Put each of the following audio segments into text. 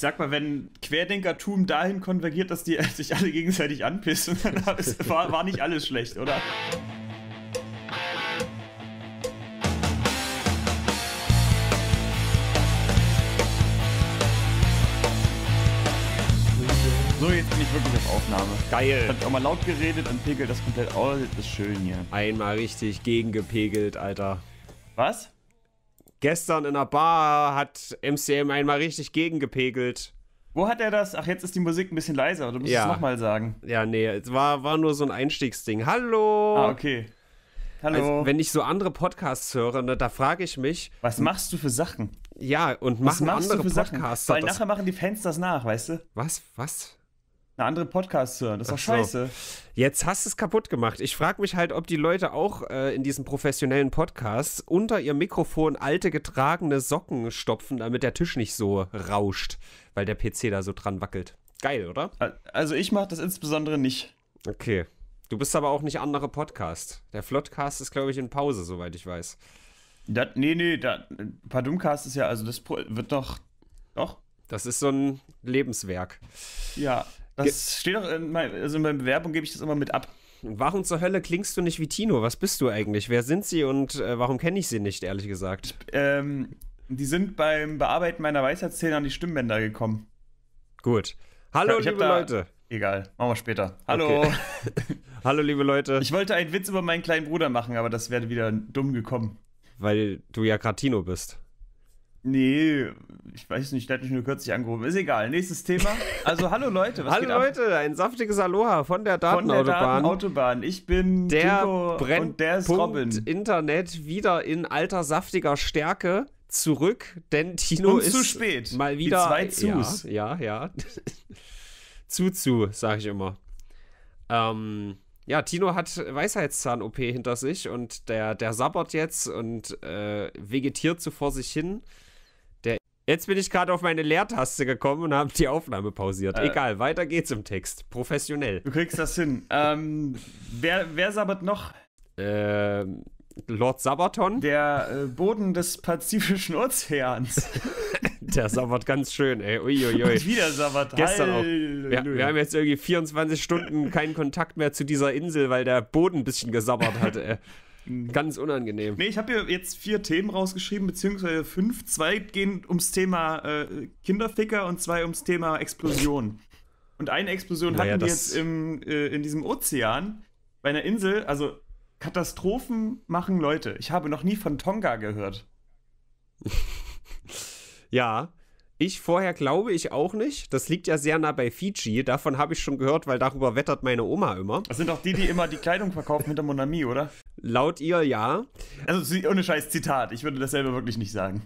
sag mal, wenn Querdenkertum dahin konvergiert, dass die sich alle gegenseitig anpissen, dann war, war nicht alles schlecht, oder? So, jetzt bin ich wirklich auf Aufnahme. Geil. Ich hab auch mal laut geredet, dann pegelt das komplett aus. Das ist schön hier. Einmal richtig gegengepegelt, Alter. Was? Gestern in einer Bar hat MCM einmal richtig gegengepegelt. Wo hat er das? Ach, jetzt ist die Musik ein bisschen leiser, du musst ja. es nochmal sagen. Ja, nee, es war, war nur so ein Einstiegsding. Hallo! Ah, okay. Hallo. Also, wenn ich so andere Podcasts höre, ne, da frage ich mich. Was machst du für Sachen? Ja, und was machen andere Podcasts. Weil nachher machen die Fans das nach, weißt du? Was? Was? eine andere Podcast hören. Das ist doch scheiße. Jetzt hast du es kaputt gemacht. Ich frage mich halt, ob die Leute auch äh, in diesen professionellen Podcasts unter ihr Mikrofon alte getragene Socken stopfen, damit der Tisch nicht so rauscht, weil der PC da so dran wackelt. Geil, oder? Also ich mache das insbesondere nicht. Okay. Du bist aber auch nicht andere Podcast. Der Flotcast ist, glaube ich, in Pause, soweit ich weiß. Dat, nee, nee, dat, Padumcast ist ja, also das wird doch, Doch. Das ist so ein Lebenswerk. Ja, das Ge steht doch in, mein, also in meiner Bewerbung, gebe ich das immer mit ab. Warum zur Hölle klingst du nicht wie Tino? Was bist du eigentlich? Wer sind sie und äh, warum kenne ich sie nicht, ehrlich gesagt? Ähm, die sind beim Bearbeiten meiner Weisheitszähne an die Stimmbänder gekommen. Gut. Hallo, ich liebe Leute. Egal, machen wir später. Hallo. Okay. Hallo, liebe Leute. Ich wollte einen Witz über meinen kleinen Bruder machen, aber das wäre wieder dumm gekommen. Weil du ja gerade Tino bist. Nee, ich weiß nicht, der hat mich nur kürzlich angerufen. Ist egal, nächstes Thema. Also hallo Leute, was Hallo Leute, ein saftiges Aloha von der Datenautobahn. Von der Datenautobahn. Ich bin der Brenn und der ist Robin. Internet wieder in alter saftiger Stärke zurück, denn Tino und ist zu spät. mal wieder Die zwei Zus. Ja, ja. ja. zu zu, sag ich immer. Ähm ja, Tino hat Weisheitszahn-OP hinter sich und der, der sabbert jetzt und äh, vegetiert so vor sich hin. Jetzt bin ich gerade auf meine Leertaste gekommen und habe die Aufnahme pausiert. Äh, Egal, weiter geht's im Text. Professionell. Du kriegst das hin. ähm, wer, wer sabbert noch? Ähm, Lord Sabaton? Der äh, Boden des Pazifischen Ozeans. Der sabbert ganz schön, ey. Uiuiui. Und wieder sabbert. Gestern auch. Wir, wir, haben jetzt irgendwie 24 Stunden keinen Kontakt mehr zu dieser Insel, weil der Boden ein bisschen gesabbert hat, ey. Ganz unangenehm. Nee, ich habe hier jetzt vier Themen rausgeschrieben, beziehungsweise fünf. Zwei gehen ums Thema äh, Kinderficker und zwei ums Thema Explosion. Und eine Explosion naja, hatten wir jetzt im, äh, in diesem Ozean bei einer Insel. Also Katastrophen machen Leute. Ich habe noch nie von Tonga gehört. ja, ich vorher glaube ich auch nicht. Das liegt ja sehr nah bei Fiji. Davon habe ich schon gehört, weil darüber wettert meine Oma immer. Das sind doch die, die immer die Kleidung verkaufen mit der Monami, oder? Laut ihr ja. Also ohne Scheiß Zitat. Ich würde dasselbe wirklich nicht sagen.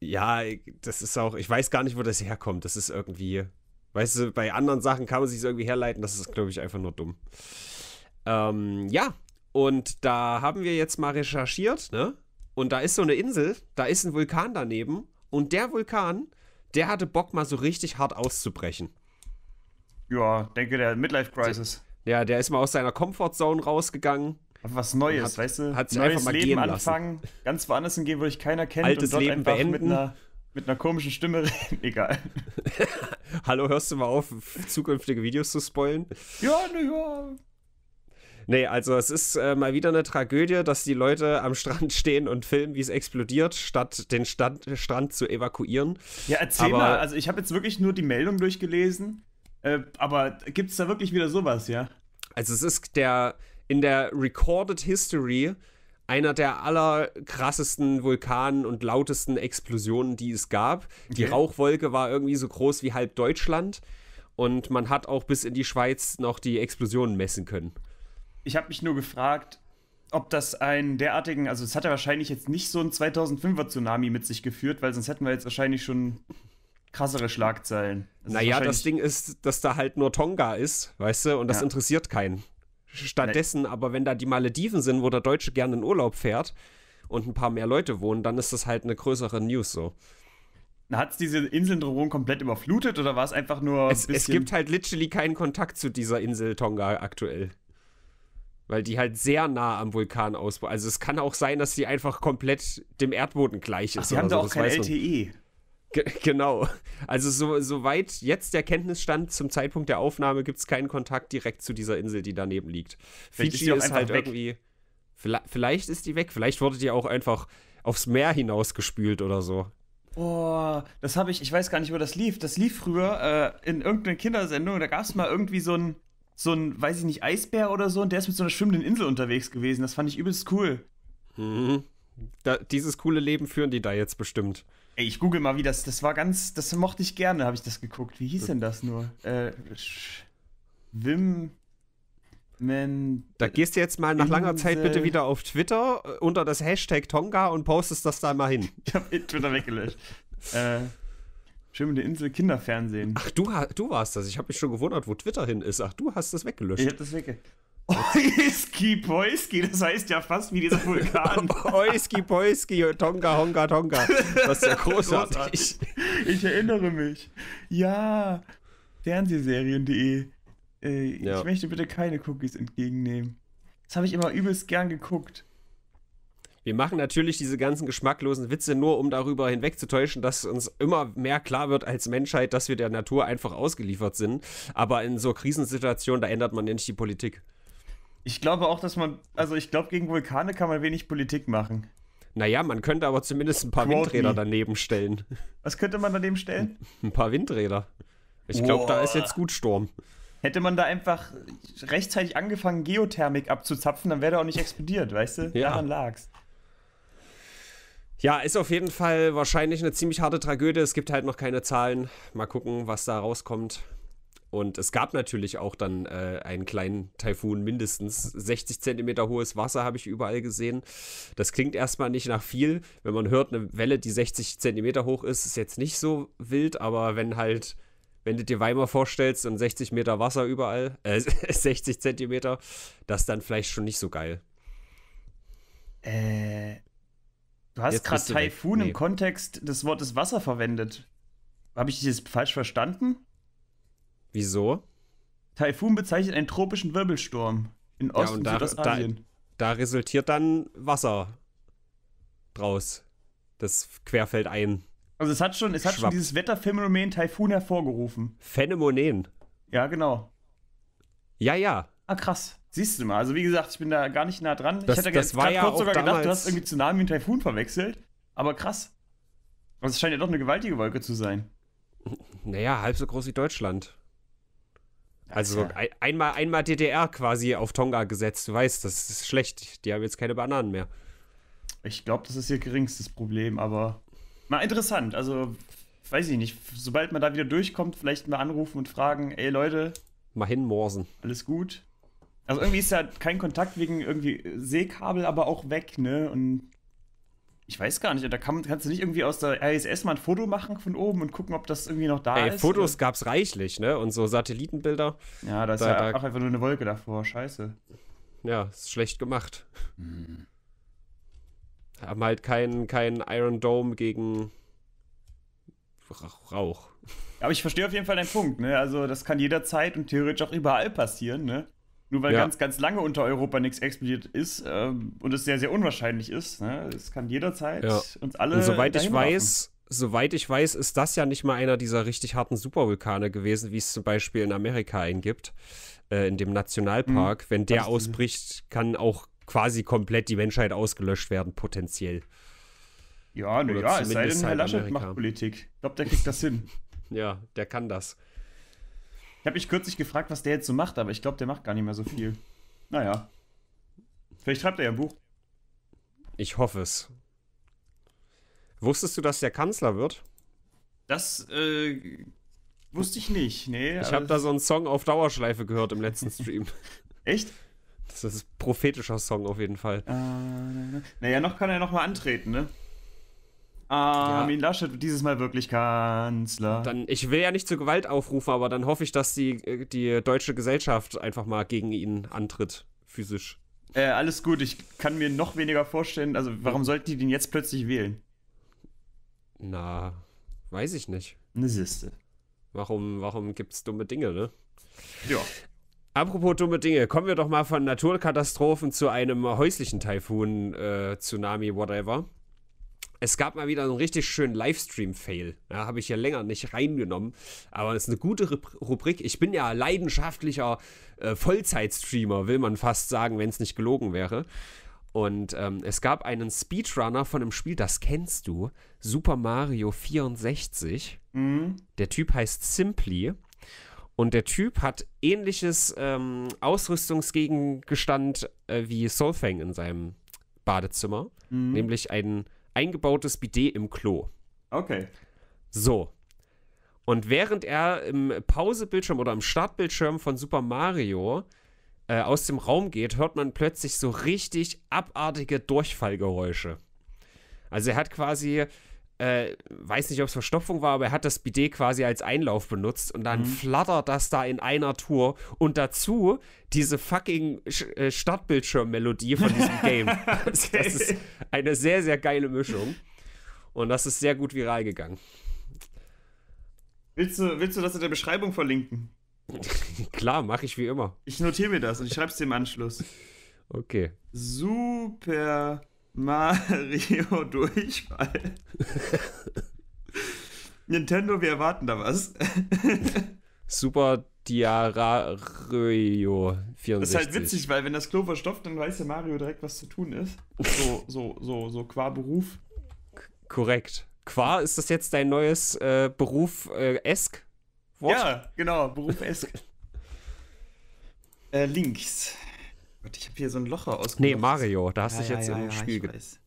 Ja, das ist auch. Ich weiß gar nicht, wo das herkommt. Das ist irgendwie. Weißt du, bei anderen Sachen kann man sich irgendwie herleiten. Das ist, glaube ich, einfach nur dumm. Ähm, ja. Und da haben wir jetzt mal recherchiert, ne? Und da ist so eine Insel, da ist ein Vulkan daneben. Und der Vulkan der hatte Bock, mal so richtig hart auszubrechen. Ja, denke, der Midlife-Crisis. Ja, der ist mal aus seiner Comfortzone rausgegangen. Einfach was Neues, hat, weißt du? Hat sich Neues einfach mal Leben anfangen, lassen. ganz woanders hingehen, wo ich keiner kennt Altes und dort Leben einfach beenden. mit einer mit einer komischen Stimme reden. Egal. Hallo, hörst du mal auf, zukünftige Videos zu spoilen? Ja, naja. Nee, also es ist äh, mal wieder eine Tragödie, dass die Leute am Strand stehen und filmen, wie es explodiert, statt den Stand, Strand zu evakuieren. Ja, erzähl aber, mal, also ich habe jetzt wirklich nur die Meldung durchgelesen, äh, aber gibt es da wirklich wieder sowas, ja? Also es ist der in der Recorded History einer der allerkrassesten Vulkanen und lautesten Explosionen, die es gab. Okay. Die Rauchwolke war irgendwie so groß wie halb Deutschland und man hat auch bis in die Schweiz noch die Explosionen messen können ich habe mich nur gefragt, ob das einen derartigen, also es hat ja wahrscheinlich jetzt nicht so einen 2005er Tsunami mit sich geführt, weil sonst hätten wir jetzt wahrscheinlich schon krassere Schlagzeilen. Das naja, das Ding ist, dass da halt nur Tonga ist, weißt du, und das ja. interessiert keinen. Stattdessen aber, wenn da die Malediven sind, wo der Deutsche gerne in Urlaub fährt und ein paar mehr Leute wohnen, dann ist das halt eine größere News so. Hat es diese Inseln Inseldrohung komplett überflutet oder war es einfach nur. Es, es, gibt halt literally keinen Kontakt zu dieser Insel Tonga aktuell weil die halt sehr nah am Vulkan ausbauen. Also es kann auch sein, dass die einfach komplett dem Erdboden gleich ist. Ach, sie haben so, da auch kein LTI. E. Genau. Also so, soweit jetzt der Kenntnisstand zum Zeitpunkt der Aufnahme gibt es keinen Kontakt direkt zu dieser Insel, die daneben liegt. Vielleicht Fiji ist, ist halt weg. irgendwie. Vielleicht ist die weg. Vielleicht wurde die auch einfach aufs Meer hinausgespült oder so. Boah, das habe ich, ich weiß gar nicht, wo das lief. Das lief früher äh, in irgendeiner Kindersendung. Da gab es mal irgendwie so ein, so ein, weiß ich nicht, Eisbär oder so und der ist mit so einer schwimmenden Insel unterwegs gewesen. Das fand ich übelst cool. Mhm. Da, dieses coole Leben führen die da jetzt bestimmt. Ey, ich google mal, wie das, das war ganz, das mochte ich gerne, habe ich das geguckt. Wie hieß denn das nur? Äh, Wim. Man, da gehst du jetzt mal nach Insel. langer Zeit bitte wieder auf Twitter äh, unter das Hashtag Tonga und postest das da mal hin. Ich habe Twitter weggelöscht. äh, Schwimmende Insel Kinderfernsehen. Ach, du, du warst das. Ich habe mich schon gewundert, wo Twitter hin ist. Ach, du hast das weggelöscht. Ich hab das weggelöscht. Oiski Poiski, das heißt ja fast wie dieser Vulkan. Oiski Poiski, Tonga Honga Tonga. Das ist ja großartig. großartig. Ich erinnere mich. Ja, Fernsehserien.de. Äh, ja. Ich möchte bitte keine Cookies entgegennehmen. Das habe ich immer übelst gern geguckt. Wir machen natürlich diese ganzen geschmacklosen Witze nur, um darüber hinwegzutäuschen, dass uns immer mehr klar wird als Menschheit, dass wir der Natur einfach ausgeliefert sind. Aber in so Krisensituationen, da ändert man ja nicht die Politik. Ich glaube auch, dass man, also ich glaube, gegen Vulkane kann man wenig Politik machen. Naja, man könnte aber zumindest ein paar Quote Windräder daneben stellen. Was könnte man daneben stellen? Ein paar Windräder. Ich glaube, da ist jetzt gut Sturm. Hätte man da einfach rechtzeitig angefangen, Geothermik abzuzapfen, dann wäre er auch nicht explodiert, weißt du? Ja. Daran lag's. Ja, ist auf jeden Fall wahrscheinlich eine ziemlich harte Tragödie. Es gibt halt noch keine Zahlen. Mal gucken, was da rauskommt. Und es gab natürlich auch dann äh, einen kleinen Taifun, mindestens 60 Zentimeter hohes Wasser habe ich überall gesehen. Das klingt erstmal nicht nach viel. Wenn man hört, eine Welle, die 60 Zentimeter hoch ist, ist jetzt nicht so wild, aber wenn halt, wenn du dir Weimar vorstellst und 60 Meter Wasser überall, äh, 60 Zentimeter, das dann vielleicht schon nicht so geil. Äh, Du hast gerade Taifun nee. im Kontext des Wortes Wasser verwendet. Habe ich dich jetzt falsch verstanden? Wieso? Taifun bezeichnet einen tropischen Wirbelsturm in Ost- ja, und, da, Südostasien. Da, da resultiert dann Wasser draus. Das querfällt ein. Also es hat schon, es hat schon dieses Wetterphänomen Taifun hervorgerufen. Phänomen. Ja, genau. Ja, ja. Ah, krass. Siehst du mal, also wie gesagt, ich bin da gar nicht nah dran. Das, ich hätte das war ja kurz sogar gedacht, du hast irgendwie Tsunami und Taifun verwechselt. Aber krass. Also es scheint ja doch eine gewaltige Wolke zu sein. Naja, halb so groß wie Deutschland. Also ein, einmal, einmal DDR quasi auf Tonga gesetzt. Du weißt, das ist schlecht. Die haben jetzt keine Bananen mehr. Ich glaube, das ist ihr geringstes Problem, aber mal interessant. Also, weiß ich nicht. Sobald man da wieder durchkommt, vielleicht mal anrufen und fragen: Ey Leute. Mal hinmorsen. Alles gut. Also irgendwie ist ja kein Kontakt wegen irgendwie Seekabel, aber auch weg, ne? Und ich weiß gar nicht, da kann, kannst du nicht irgendwie aus der ISS mal ein Foto machen von oben und gucken, ob das irgendwie noch da Ey, ist. Fotos oder? gab's reichlich, ne? Und so Satellitenbilder. Ja, da ist da, ja da, einfach nur eine Wolke davor, scheiße. Ja, ist schlecht gemacht. Hm. Haben halt keinen kein Iron Dome gegen Rauch. Aber ich verstehe auf jeden Fall deinen Punkt, ne? Also das kann jederzeit und theoretisch auch überall passieren, ne? Nur weil ja. ganz, ganz lange unter Europa nichts explodiert ist ähm, und es sehr, sehr unwahrscheinlich ist. Ne? Es ne? kann jederzeit ja. uns alle. Und soweit ich weiß, machen soweit ich weiß, ist das ja nicht mal einer dieser richtig harten Supervulkane gewesen, wie es zum Beispiel in Amerika einen gibt, äh, in dem Nationalpark. Mhm. Wenn der ausbricht, kann auch quasi komplett die Menschheit ausgelöscht werden, potenziell. Ja, naja, es sei denn, Herr halt Laschet Amerika. macht Politik. Ich glaube, der kriegt das hin. ja, der kann das. Ich habe mich kürzlich gefragt, was der jetzt so macht, aber ich glaube, der macht gar nicht mehr so viel. Naja. Vielleicht schreibt er ja ein Buch. Ich hoffe es. Wusstest du, dass der Kanzler wird? Das äh, wusste ich nicht. Nee, ich habe da so einen Song auf Dauerschleife gehört im letzten Stream. Echt? Das ist ein prophetischer Song auf jeden Fall. Äh, naja, noch kann er nochmal antreten, ne? Armin ja. Laschet dieses Mal wirklich Kanzler. Dann, ich will ja nicht zur Gewalt aufrufen, aber dann hoffe ich, dass die, äh, die deutsche Gesellschaft einfach mal gegen ihn antritt, physisch. Äh, alles gut, ich kann mir noch weniger vorstellen, also warum sollten die den jetzt plötzlich wählen? Na, weiß ich nicht. Ne Siste. Warum, warum es dumme Dinge, ne? Ja. Apropos dumme Dinge, kommen wir doch mal von Naturkatastrophen zu einem häuslichen Taifun, äh, Tsunami, whatever es gab mal wieder einen richtig schönen Livestream-Fail. Ja, Habe ich ja länger nicht reingenommen. Aber es ist eine gute Rubrik. Ich bin ja leidenschaftlicher äh, Vollzeit-Streamer, will man fast sagen, wenn es nicht gelogen wäre. Und ähm, es gab einen Speedrunner von einem Spiel, das kennst du, Super Mario 64. Mhm. Der Typ heißt Simply. Und der Typ hat ähnliches ähm, Ausrüstungsgegenstand äh, wie Soulfang in seinem Badezimmer. Mhm. Nämlich einen eingebautes Bidet im Klo. Okay. So. Und während er im Pausebildschirm oder im Startbildschirm von Super Mario äh, aus dem Raum geht, hört man plötzlich so richtig abartige Durchfallgeräusche. Also er hat quasi äh, weiß nicht, ob es Verstopfung war, aber er hat das Bidet quasi als Einlauf benutzt und dann mhm. flattert das da in einer Tour und dazu diese fucking äh, Startbildschirm-Melodie von diesem Game. das ist eine sehr, sehr geile Mischung und das ist sehr gut viral gegangen. Willst du, willst du das in der Beschreibung verlinken? Klar, mache ich wie immer. Ich notiere mir das und ich schreibe es dir im Anschluss. Okay. Super. Mario Durchfall. Nintendo, wir erwarten da was. Super Diarario 64. Das ist halt witzig, weil wenn das Klo verstopft, dann weiß der Mario direkt, was zu tun ist. So, so, so, so qua Beruf. K korrekt. Qua, ist das jetzt dein neues äh, Beruf äh, Esk? What? Ja, genau, Beruf Esk. äh, links. Warte, ich habe hier so ein Locher ausgemacht. Nee, Mario, da hast du ja, dich ja, jetzt ja, im Spiel ge weiß.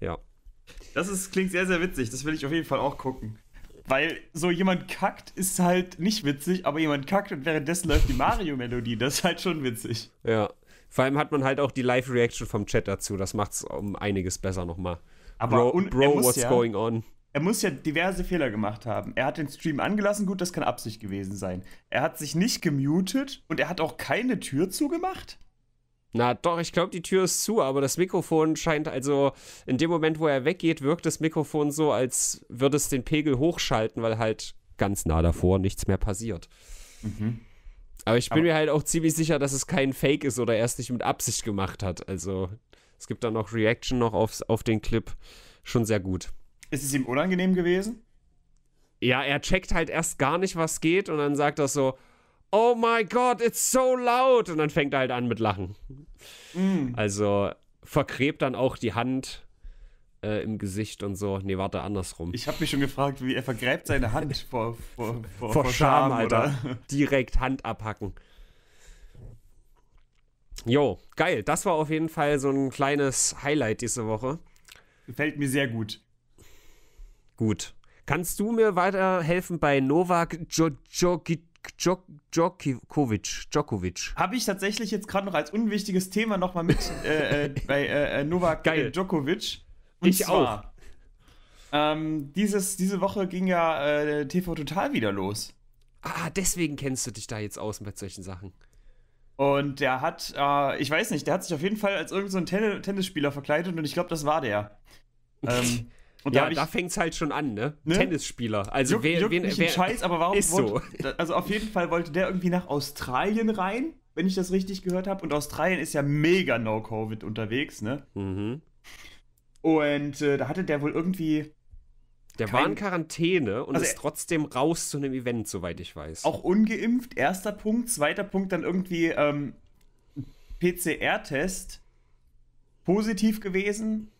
Ja. Das ist, klingt sehr, sehr witzig. Das will ich auf jeden Fall auch gucken. Weil so jemand kackt, ist halt nicht witzig, aber jemand kackt und währenddessen läuft die Mario-Melodie. Das ist halt schon witzig. Ja. Vor allem hat man halt auch die Live-Reaction vom Chat dazu. Das macht es um einiges besser nochmal. Aber Bro, Bro what's going on? er muss ja diverse Fehler gemacht haben. Er hat den Stream angelassen, gut, das kann Absicht gewesen sein. Er hat sich nicht gemutet und er hat auch keine Tür zugemacht. Na doch, ich glaube, die Tür ist zu, aber das Mikrofon scheint also in dem Moment, wo er weggeht, wirkt das Mikrofon so, als würde es den Pegel hochschalten, weil halt ganz nah davor nichts mehr passiert. Mhm. Aber ich bin aber mir halt auch ziemlich sicher, dass es kein Fake ist oder er es nicht mit Absicht gemacht hat. Also es gibt da noch Reaction noch aufs, auf den Clip. Schon sehr gut. Ist es ihm unangenehm gewesen? Ja, er checkt halt erst gar nicht, was geht und dann sagt er so, oh my god, it's so loud. Und dann fängt er halt an mit Lachen. Mm. Also vergräbt dann auch die Hand äh, im Gesicht und so. Nee, warte, andersrum. Ich hab mich schon gefragt, wie er vergräbt seine Hand vor, vor, vor, vor, vor Scham, Scham, Alter. Oder? Direkt Hand abhacken. Jo, geil. Das war auf jeden Fall so ein kleines Highlight diese Woche. Gefällt mir sehr gut. Gut. Kannst du mir weiterhelfen bei Novak Djokovic? Djokovic. Habe ich tatsächlich jetzt gerade noch als unwichtiges Thema nochmal mit äh, äh, bei äh, äh, Novak Geil. Djokovic. Und ich zwar, auch. Ähm, dieses, diese Woche ging ja äh, TV Total wieder los. Ah, deswegen kennst du dich da jetzt aus mit solchen Sachen. Und der hat, ich weiß nicht, der hat sich auf jeden Fall als irgendein so Tennisspieler verkleidet und ich glaube, das war der. Ähm, und ja, da, da fängt es halt schon an, ne? ne? Tennisspieler. Also Juck, wer, juckt wen, wer, Scheiß, aber warum ist wollte, so? Also auf jeden Fall wollte der irgendwie nach Australien rein, wenn ich das richtig gehört habe. Und Australien ist ja mega No-Covid unterwegs, ne? Mhm. Und äh, da hatte der wohl irgendwie. Der war in Quarantäne und also ist trotzdem raus zu einem Event, soweit ich weiß. Auch ungeimpft, erster Punkt. Zweiter Punkt dann irgendwie ähm, PCR-Test positiv gewesen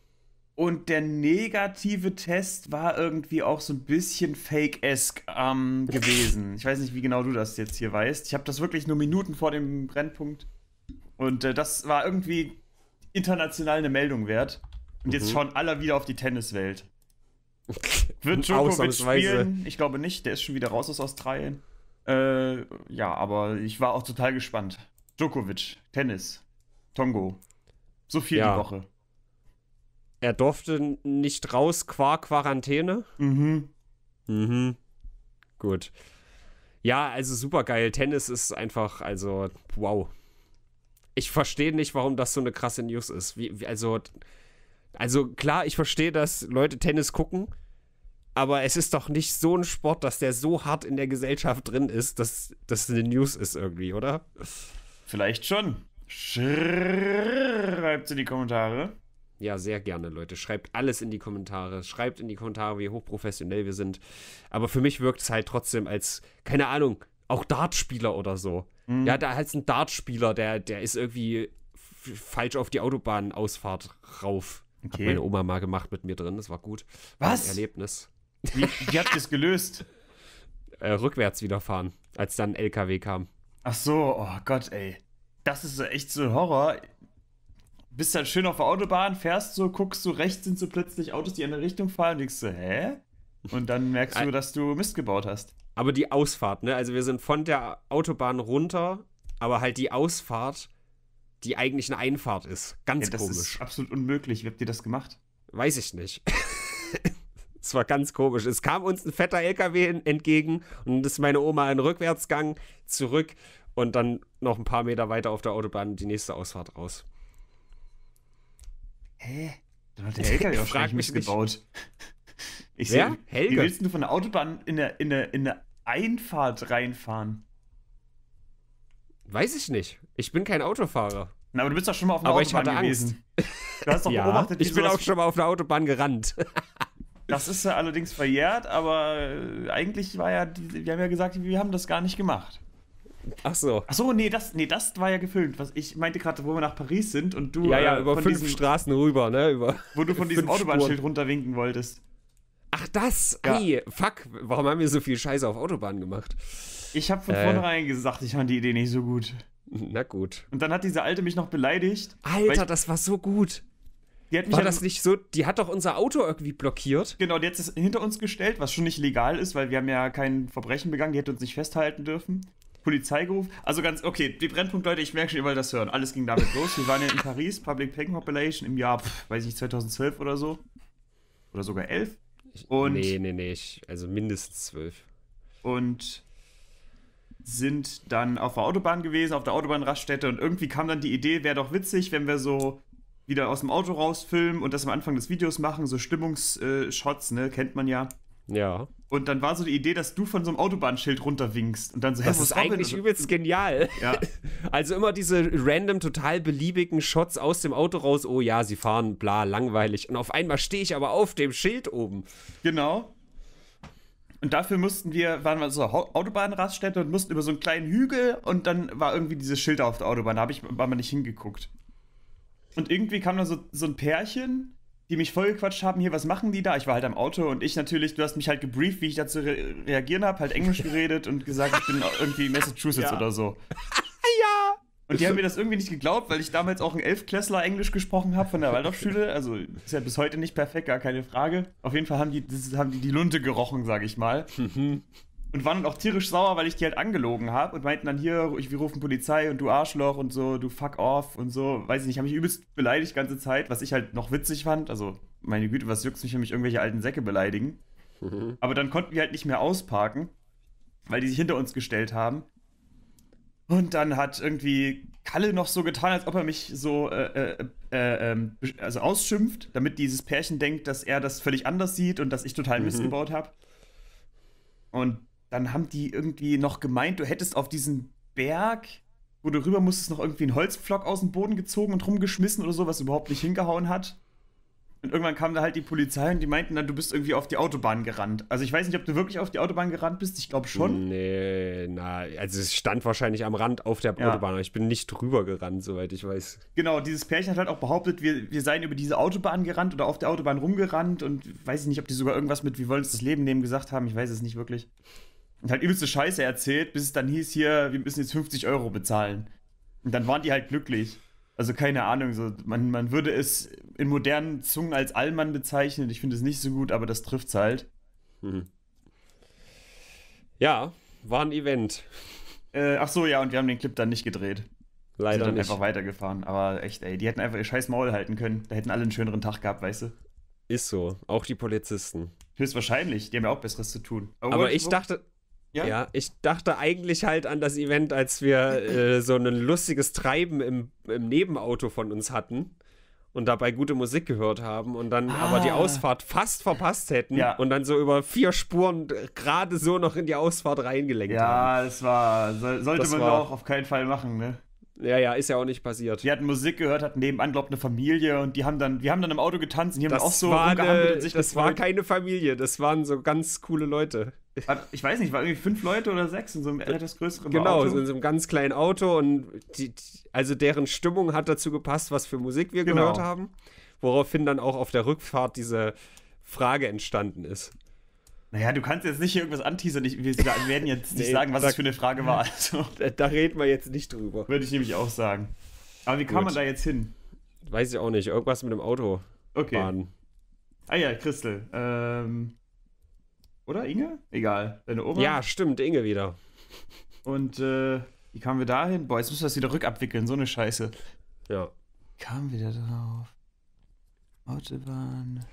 und der negative Test war irgendwie auch so ein bisschen fake-esque ähm, gewesen. Ich weiß nicht, wie genau du das jetzt hier weißt. Ich habe das wirklich nur Minuten vor dem Brennpunkt. Und äh, das war irgendwie international eine Meldung wert. Und jetzt mhm. schauen alle wieder auf die Tenniswelt. Wird Djokovic spielen? Ich glaube nicht. Der ist schon wieder raus aus Australien. Äh, ja, aber ich war auch total gespannt. Djokovic, Tennis, Tongo. So viel ja. die Woche. Er durfte nicht raus qua Quarantäne. Mhm. Mhm. Gut. Ja, also super geil. Tennis ist einfach, also wow. Ich verstehe nicht, warum das so eine krasse News ist. Wie, wie, also, also klar, ich verstehe, dass Leute Tennis gucken, aber es ist doch nicht so ein Sport, dass der so hart in der Gesellschaft drin ist, dass das eine News ist irgendwie, oder? Vielleicht schon. Schreibt in die Kommentare. Ja, sehr gerne, Leute. Schreibt alles in die Kommentare. Schreibt in die Kommentare, wie hochprofessionell wir sind. Aber für mich wirkt es halt trotzdem als, keine Ahnung, auch Dartspieler oder so. Mhm. Ja, da ist halt ein Dartspieler, der, der ist irgendwie falsch auf die Autobahnausfahrt rauf. Okay. Hat meine Oma mal gemacht mit mir drin. Das war gut. Was? ein Erlebnis. Wie, wie habt ihr es gelöst? Äh, rückwärts wiederfahren, als dann ein LKW kam. Ach so, oh Gott, ey. Das ist echt so ein Horror bist dann schön auf der Autobahn, fährst so, guckst so, rechts sind so plötzlich Autos, die in eine Richtung fahren und denkst so, hä? Und dann merkst du, dass du Mist gebaut hast. Aber die Ausfahrt, ne? Also wir sind von der Autobahn runter, aber halt die Ausfahrt, die eigentlich eine Einfahrt ist. Ganz ja, das komisch. Das ist absolut unmöglich. Wie habt ihr das gemacht? Weiß ich nicht. Es war ganz komisch. Es kam uns ein fetter LKW entgegen und das ist meine Oma in Rückwärtsgang zurück und dann noch ein paar Meter weiter auf der Autobahn die nächste Ausfahrt raus. Hä? Dann hat der also, Helga ja wahrscheinlich mich gebaut. Ich Wer? Helga? Wie willst du von der Autobahn in eine, in, eine, in eine Einfahrt reinfahren? Weiß ich nicht. Ich bin kein Autofahrer. Na, aber du bist doch schon mal auf einer aber Autobahn gewesen. Du hast doch ja, beobachtet, wie Ich bin auch schon mal auf einer Autobahn gerannt. das ist ja allerdings verjährt, aber äh, eigentlich war ja, wir haben ja gesagt, wir haben das gar nicht gemacht. Ach so. Ach so, nee, das, nee, das war ja gefilmt. Was ich meinte gerade, wo wir nach Paris sind und du. Ja, ja, äh, über fünf diesem, Straßen rüber, ne? Über wo du von diesem Autobahnschild runterwinken wolltest. Ach, das? Ja. Ey, fuck, warum haben wir so viel Scheiße auf Autobahnen gemacht? Ich habe von äh. vornherein gesagt, ich fand die Idee nicht so gut. Na gut. Und dann hat diese Alte mich noch beleidigt. Alter, ich, das war so gut. Die hat mich war halt, das nicht so? Die hat doch unser Auto irgendwie blockiert. Genau, die hat es hinter uns gestellt, was schon nicht legal ist, weil wir haben ja kein Verbrechen begangen, die hätte uns nicht festhalten dürfen. Polizei gerufen. Also ganz, okay, die Brennpunkt, Leute, ich merke schon, ihr wollt das hören. Alles ging damit los. Wir waren ja in Paris, Public Pagan Population im Jahr, pf, weiß ich nicht, 2012 oder so. Oder sogar 11. Und nee, nee, nee, also mindestens 12. Und sind dann auf der Autobahn gewesen, auf der Autobahnraststätte und irgendwie kam dann die Idee, wäre doch witzig, wenn wir so wieder aus dem Auto rausfilmen und das am Anfang des Videos machen, so Stimmungsshots, äh, ne, kennt man ja. Ja. Und dann war so die Idee, dass du von so einem Autobahnschild runterwinkst und dann so, Das ist Robin? eigentlich übelst genial. Ja. Also immer diese random, total beliebigen Shots aus dem Auto raus. Oh ja, sie fahren, bla, langweilig. Und auf einmal stehe ich aber auf dem Schild oben. Genau. Und dafür mussten wir, waren wir so Autobahnraststätte und mussten über so einen kleinen Hügel und dann war irgendwie dieses Schild auf der Autobahn. Da habe ich mal nicht hingeguckt. Und irgendwie kam da so, so ein Pärchen die mich vollgequatscht haben, hier, was machen die da? Ich war halt am Auto und ich natürlich, du hast mich halt gebrieft, wie ich dazu re reagieren habe, halt Englisch geredet und gesagt, ich bin irgendwie Massachusetts ja. oder so. ja! Und die haben mir das irgendwie nicht geglaubt, weil ich damals auch ein Elfklässler Englisch gesprochen habe von der Waldorfschule. Also ist ja bis heute nicht perfekt, gar keine Frage. Auf jeden Fall haben die, das, haben die, die Lunte gerochen, sage ich mal. Mhm und waren dann auch tierisch sauer, weil ich die halt angelogen habe und meinten dann hier, ich, wir rufen Polizei und du Arschloch und so, du fuck off und so, weiß ich nicht, haben mich übelst beleidigt die ganze Zeit, was ich halt noch witzig fand. Also, meine Güte, was juckt mich, wenn mich irgendwelche alten Säcke beleidigen. Mhm. Aber dann konnten wir halt nicht mehr ausparken, weil die sich hinter uns gestellt haben. Und dann hat irgendwie Kalle noch so getan, als ob er mich so äh, äh, äh, äh ähm, also ausschimpft, damit dieses Pärchen denkt, dass er das völlig anders sieht und dass ich total mhm. missgebaut habe. Und dann haben die irgendwie noch gemeint, du hättest auf diesen Berg, wo du rüber musstest, noch irgendwie einen Holzpflock aus dem Boden gezogen und rumgeschmissen oder so, was überhaupt nicht hingehauen hat. Und irgendwann kam da halt die Polizei und die meinten dann, du bist irgendwie auf die Autobahn gerannt. Also ich weiß nicht, ob du wirklich auf die Autobahn gerannt bist, ich glaube schon. Nee, na, also es stand wahrscheinlich am Rand auf der ja. Autobahn, aber ich bin nicht drüber gerannt, soweit ich weiß. Genau, dieses Pärchen hat halt auch behauptet, wir, wir seien über diese Autobahn gerannt oder auf der Autobahn rumgerannt und weiß ich nicht, ob die sogar irgendwas mit, wir wollen uns das Leben nehmen gesagt haben, ich weiß es nicht wirklich. Und halt übelste Scheiße erzählt, bis es dann hieß hier, wir müssen jetzt 50 Euro bezahlen. Und dann waren die halt glücklich. Also keine Ahnung, so, man, man würde es in modernen Zungen als Allmann bezeichnen. Ich finde es nicht so gut, aber das trifft es halt. Mhm. Ja, war ein Event. Äh, ach so, ja, und wir haben den Clip dann nicht gedreht. Leider sind dann nicht. einfach weitergefahren. Aber echt, ey, die hätten einfach ihr scheiß Maul halten können. Da hätten alle einen schöneren Tag gehabt, weißt du? Ist so. Auch die Polizisten. Höchstwahrscheinlich. Die haben ja auch Besseres zu tun. Aber, aber ich dachte, ja? ja? ich dachte eigentlich halt an das Event, als wir äh, so ein lustiges Treiben im, im Nebenauto von uns hatten und dabei gute Musik gehört haben und dann ah. aber die ah. Ausfahrt fast verpasst hätten ja. und dann so über vier Spuren gerade so noch in die Ausfahrt reingelenkt ja, haben. Ja, das war, soll, sollte das man war, auch auf keinen Fall machen, ne? Ja, ja, ist ja auch nicht passiert. Die hatten Musik gehört, hatten nebenan, glaubt, eine Familie und die haben dann, wir haben dann im Auto getanzt und die haben das auch so war eine, und sich Das war keine Familie, das waren so ganz coole Leute. Ich weiß nicht, war irgendwie fünf Leute oder sechs in so einem äh, etwas größeren genau, Auto. Genau, in so einem ganz kleinen Auto und die, also deren Stimmung hat dazu gepasst, was für Musik wir genau. gehört haben. Woraufhin dann auch auf der Rückfahrt diese Frage entstanden ist. Naja, du kannst jetzt nicht irgendwas anteasern. Ich, wir werden jetzt nicht nee, sagen, was da, das für eine Frage war. Also, da, da, reden wir jetzt nicht drüber. Würde ich nämlich auch sagen. Aber wie Gut. kam man da jetzt hin? Weiß ich auch nicht. Irgendwas mit dem Auto. Okay. Baden. Ah ja, Christel. Ähm, oder Inge? Egal. Deine Oma? Ja, stimmt. Inge wieder. Und äh, wie kamen wir da hin? Boah, jetzt müssen wir das wieder rückabwickeln. So eine Scheiße. Ja. Kamen wir da drauf? Autobahn.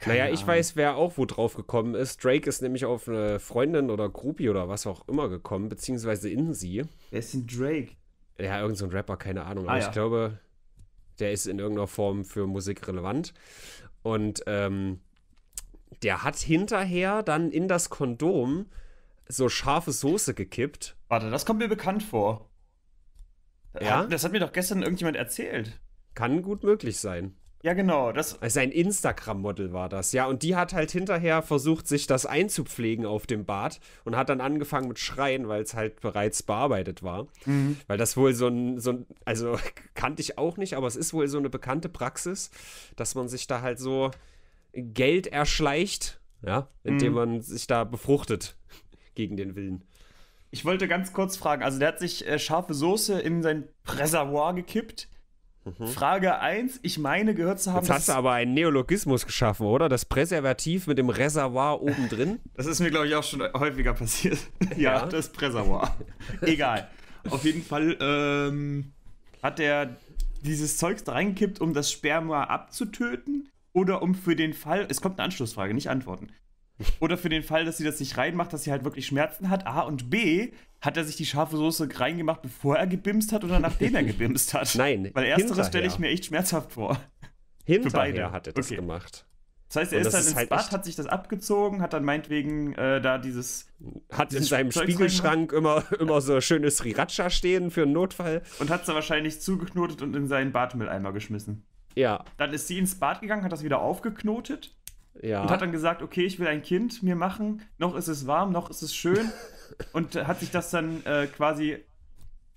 Keine naja, ich Ahnung. weiß, wer auch wo drauf gekommen ist. Drake ist nämlich auf eine Freundin oder Groupie oder was auch immer gekommen, beziehungsweise in sie. Wer ist denn Drake? Ja, irgendein so Rapper, keine Ahnung. Ah, aber ja. ich glaube, der ist in irgendeiner Form für Musik relevant. Und ähm, der hat hinterher dann in das Kondom so scharfe Soße gekippt. Warte, das kommt mir bekannt vor. Ja? Das hat mir doch gestern irgendjemand erzählt. Kann gut möglich sein. Ja, genau. Das Sein also Instagram-Model war das, ja. Und die hat halt hinterher versucht, sich das einzupflegen auf dem Bart und hat dann angefangen mit Schreien, weil es halt bereits bearbeitet war. Mhm. Weil das wohl so ein, so ein, also kannte ich auch nicht, aber es ist wohl so eine bekannte Praxis, dass man sich da halt so Geld erschleicht, ja, indem mhm. man sich da befruchtet gegen den Willen. Ich wollte ganz kurz fragen, also der hat sich äh, scharfe Soße in sein Preservoir gekippt Mhm. Frage 1, ich meine gehört zu haben. Jetzt hast du aber einen Neologismus geschaffen, oder? Das Präservativ mit dem Reservoir oben drin. Das ist mir, glaube ich, auch schon häufiger passiert. ja, ja, das Präservoir. Egal. Auf jeden Fall ähm, hat er dieses Zeugs da reingekippt, um das Sperma abzutöten oder um für den Fall. Es kommt eine Anschlussfrage, nicht antworten. Oder für den Fall, dass sie das nicht reinmacht, dass sie halt wirklich Schmerzen hat. A und B, hat er sich die scharfe Soße reingemacht, bevor er gebimst hat oder nachdem er gebimst hat? Nein. Weil ersteres stelle ich mir echt schmerzhaft vor. Hinterher hat er das okay. gemacht. Das heißt, er ist dann ist ins halt Bad, hat sich das abgezogen, hat dann meinetwegen äh, da dieses. Hat in seinem Zeug Spiegelschrank immer, immer so schönes Sriracha stehen für einen Notfall. Und hat es dann wahrscheinlich zugeknotet und in seinen Badmülleimer geschmissen. Ja. Dann ist sie ins Bad gegangen, hat das wieder aufgeknotet ja. Und hat dann gesagt, okay, ich will ein Kind mir machen, noch ist es warm, noch ist es schön. und hat sich das dann äh, quasi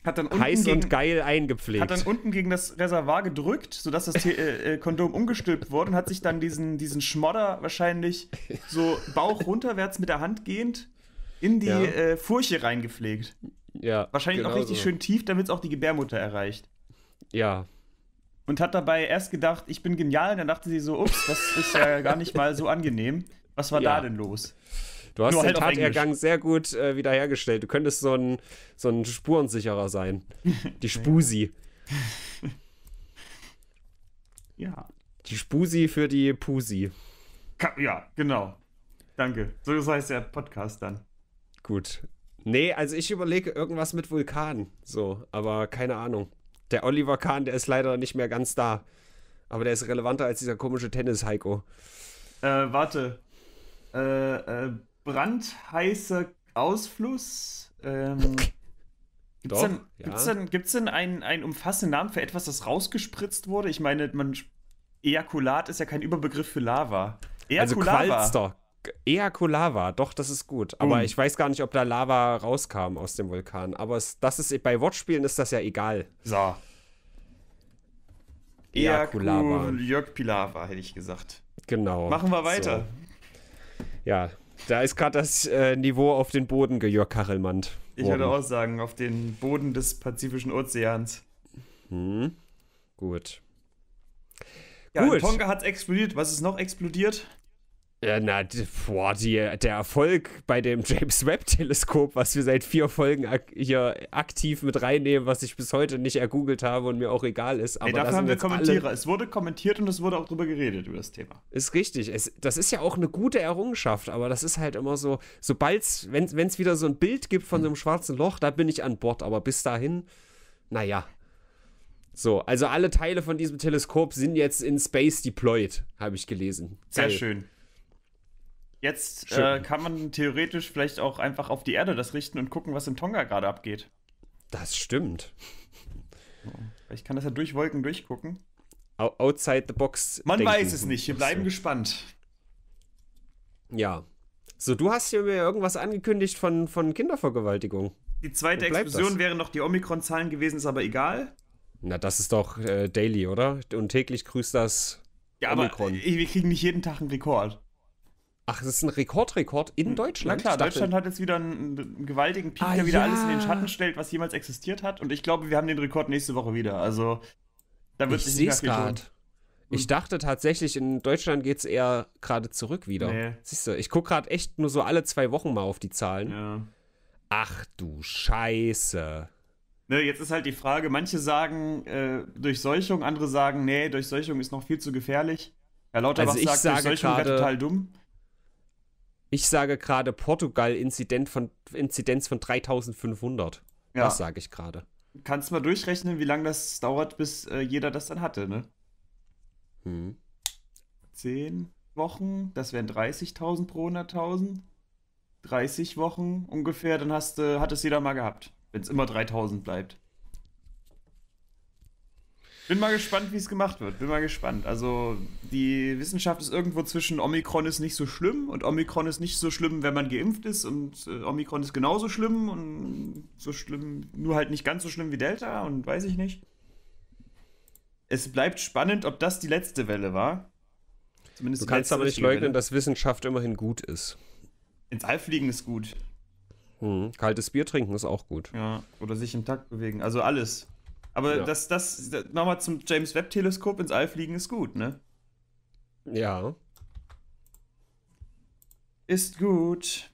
hat dann unten heiß gegen, und geil eingepflegt. Hat dann unten gegen das Reservoir gedrückt, sodass das äh, äh, Kondom umgestülpt wurde und hat sich dann diesen, diesen Schmodder wahrscheinlich so Bauch runterwärts mit der Hand gehend in die ja. äh, Furche reingepflegt. Ja. Wahrscheinlich genau auch richtig so. schön tief, damit es auch die Gebärmutter erreicht. Ja, und hat dabei erst gedacht, ich bin genial, dann dachte sie so, ups, das ist ja gar nicht mal so angenehm. Was war ja. da denn los? Du hast Nur den halt Tatergang sehr gut äh, wiederhergestellt. Du könntest so ein, so ein Spurensicherer sein. Die Spusi. ja. Die Spusi für die Pusi. Ja, genau. Danke. So das heißt der Podcast dann. Gut. Nee, also ich überlege irgendwas mit Vulkan. So, aber keine Ahnung der Oliver Kahn, der ist leider nicht mehr ganz da. Aber der ist relevanter als dieser komische Tennis-Heiko. Äh, warte. Äh, äh, brandheißer Ausfluss. Ähm, gibt's, Doch, denn, ja. denn, denn einen, einen umfassenden Namen für etwas, das rausgespritzt wurde? Ich meine, man, Ejakulat ist ja kein Überbegriff für Lava. Also Ejakulava. Also Qualster eher Eakulava, doch, das ist gut. Aber mhm. ich weiß gar nicht, ob da Lava rauskam aus dem Vulkan. Aber es, das ist, bei Wortspielen ist das ja egal. So. Eher Kulava. Jörg Pilava, hätte ich gesagt. Genau. Machen wir weiter. So. Ja, da ist gerade das äh, Niveau auf den Boden Kachelmann. Ich würde auch sagen, auf den Boden des Pazifischen Ozeans. Hm. Gut. Ja, Gut. Tonga hat explodiert. Was ist noch explodiert? Ja, äh, na, boah, die, der Erfolg bei dem James Webb-Teleskop, was wir seit vier Folgen ak hier aktiv mit reinnehmen, was ich bis heute nicht ergoogelt habe und mir auch egal ist. Aber nee, dafür haben wir Kommentierer. Es wurde kommentiert und es wurde auch drüber geredet, über das Thema. Ist richtig. Es, das ist ja auch eine gute Errungenschaft, aber das ist halt immer so, sobald es, wenn es wieder so ein Bild gibt von so einem schwarzen Loch, da bin ich an Bord. Aber bis dahin, naja. So, also alle Teile von diesem Teleskop sind jetzt in Space deployed, habe ich gelesen. Sehr Geil. schön. Jetzt äh, kann man theoretisch vielleicht auch einfach auf die Erde das richten und gucken, was in Tonga gerade abgeht. Das stimmt. Ich kann das ja durch Wolken durchgucken. Outside the box. Man denken. weiß es nicht. Wir bleiben gespannt. Ja. So, du hast hier mir irgendwas angekündigt von, von Kindervergewaltigung. Die zweite Explosion wären noch die Omikron-Zahlen gewesen, ist aber egal. Na, das ist doch äh, daily, oder? Und täglich grüßt das ja, Omikron. Ja, aber wir kriegen nicht jeden Tag einen Rekord. Ach, es ist ein Rekordrekord -Rekord in hm, Deutschland. Na klar, Deutschland hat jetzt wieder einen gewaltigen Peak, ah, der wieder ja. alles in den Schatten stellt, was jemals existiert hat. Und ich glaube, wir haben den Rekord nächste Woche wieder. Also, da wird sich nicht mehr viel grad. Ich dachte tatsächlich, in Deutschland geht es eher gerade zurück wieder. Nee. Siehst du, ich gucke gerade echt nur so alle zwei Wochen mal auf die Zahlen. Ja. Ach du Scheiße. Ne, jetzt ist halt die Frage, manche sagen äh, Durchseuchung, andere sagen, nee, Durchseuchung ist noch viel zu gefährlich. Herr Lauterbach also sagt, Durchseuchung wäre total dumm. Ich sage gerade Portugal Inzidenz von, Inzidenz von 3500. Ja. Das sage ich gerade. Kannst mal durchrechnen, wie lange das dauert, bis äh, jeder das dann hatte, ne? Hm. Zehn Wochen, das wären 30.000 pro 100.000. 30 Wochen ungefähr, dann hast, äh, hat es jeder mal gehabt, wenn es immer 3.000 bleibt. Bin mal gespannt, wie es gemacht wird. Bin mal gespannt. Also, die Wissenschaft ist irgendwo zwischen Omikron ist nicht so schlimm und Omikron ist nicht so schlimm, wenn man geimpft ist und äh, Omikron ist genauso schlimm und so schlimm, nur halt nicht ganz so schlimm wie Delta und weiß ich nicht. Es bleibt spannend, ob das die letzte Welle war. Zumindest du kannst aber nicht leugnen, Welle. dass Wissenschaft immerhin gut ist. Ins All fliegen ist gut. Hm. Kaltes Bier trinken ist auch gut. Ja, oder sich im Takt bewegen. Also alles. Aber ja. das, das, das nochmal zum James Webb Teleskop ins All fliegen ist gut, ne? Ja. Ist gut.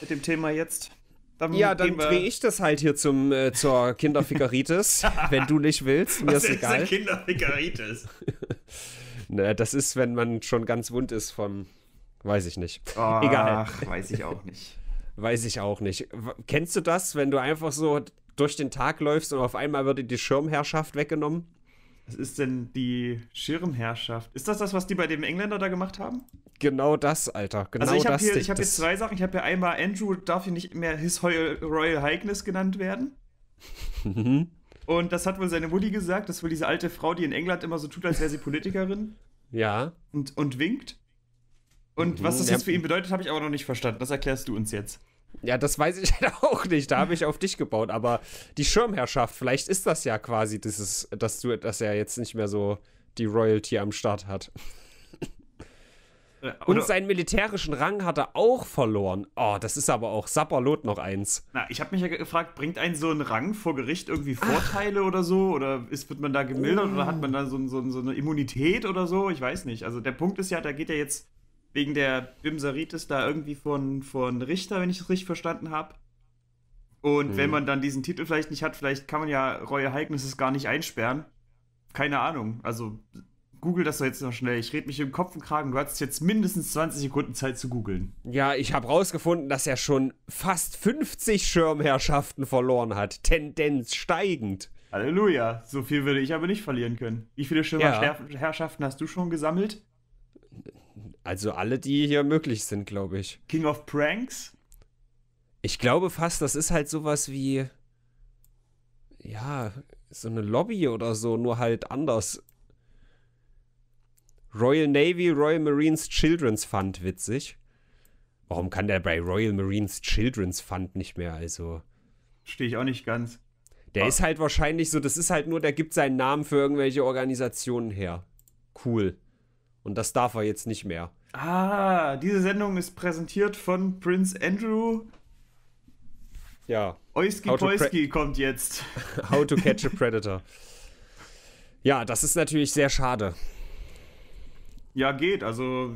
Mit dem Thema jetzt. Dann ja, dann drehe ich das halt hier zum, äh, zur Kinderfikaritis, wenn du nicht willst. Mir Was ist egal. Ist Kinderfikaritis? naja, das ist, wenn man schon ganz wund ist von, weiß ich nicht. Oh, egal. Ach, weiß ich auch nicht. weiß ich auch nicht. Kennst du das, wenn du einfach so durch den Tag läufst und auf einmal wird dir die Schirmherrschaft weggenommen. Was ist denn die Schirmherrschaft? Ist das das, was die bei dem Engländer da gemacht haben? Genau das, Alter. Genau also ich habe hier, hab hier zwei Sachen. Ich habe hier einmal Andrew darf hier nicht mehr His Royal Highness genannt werden. Mhm. und das hat wohl seine Mutti gesagt. Das ist wohl diese alte Frau, die in England immer so tut, als wäre sie Politikerin. ja. Und, und winkt. Und mhm, was das jetzt für ihn bedeutet, habe ich aber noch nicht verstanden. Das erklärst du uns jetzt. Ja, das weiß ich halt auch nicht. Da habe ich auf dich gebaut. Aber die Schirmherrschaft, vielleicht ist das ja quasi dieses, dass du, dass er jetzt nicht mehr so die Royalty am Start hat. Ja, Und seinen militärischen Rang hat er auch verloren. Oh, das ist aber auch Sapperlot noch eins. Na, ich habe mich ja gefragt, bringt einen so ein Rang vor Gericht irgendwie Vorteile Ach. oder so? Oder ist, wird man da gemildert oh. oder hat man da so, so, so eine Immunität oder so? Ich weiß nicht. Also der Punkt ist ja, da geht er jetzt wegen der Bimsaritis da irgendwie von, von Richter, wenn ich es richtig verstanden habe. Und mhm. wenn man dann diesen Titel vielleicht nicht hat, vielleicht kann man ja Reue Ereignisses gar nicht einsperren. Keine Ahnung. Also google das doch jetzt noch schnell. Ich rede mich im Kopf und Kragen. Du hattest jetzt mindestens 20 Sekunden Zeit zu googeln. Ja, ich habe rausgefunden, dass er schon fast 50 Schirmherrschaften verloren hat. Tendenz steigend. Halleluja. So viel würde ich aber nicht verlieren können. Wie viele Schirmherrschaften ja. hast du schon gesammelt? Also alle, die hier möglich sind, glaube ich. King of Pranks? Ich glaube fast, das ist halt sowas wie. Ja, so eine Lobby oder so, nur halt anders. Royal Navy, Royal Marines Children's Fund, witzig. Warum kann der bei Royal Marines Children's Fund nicht mehr? Also. Stehe ich auch nicht ganz. Der Ach. ist halt wahrscheinlich so, das ist halt nur, der gibt seinen Namen für irgendwelche Organisationen her. Cool. Und das darf er jetzt nicht mehr. Ah, diese Sendung ist präsentiert von Prince Andrew. Ja. Oiski Poiski kommt jetzt. How to catch a predator. ja, das ist natürlich sehr schade. Ja, geht. Also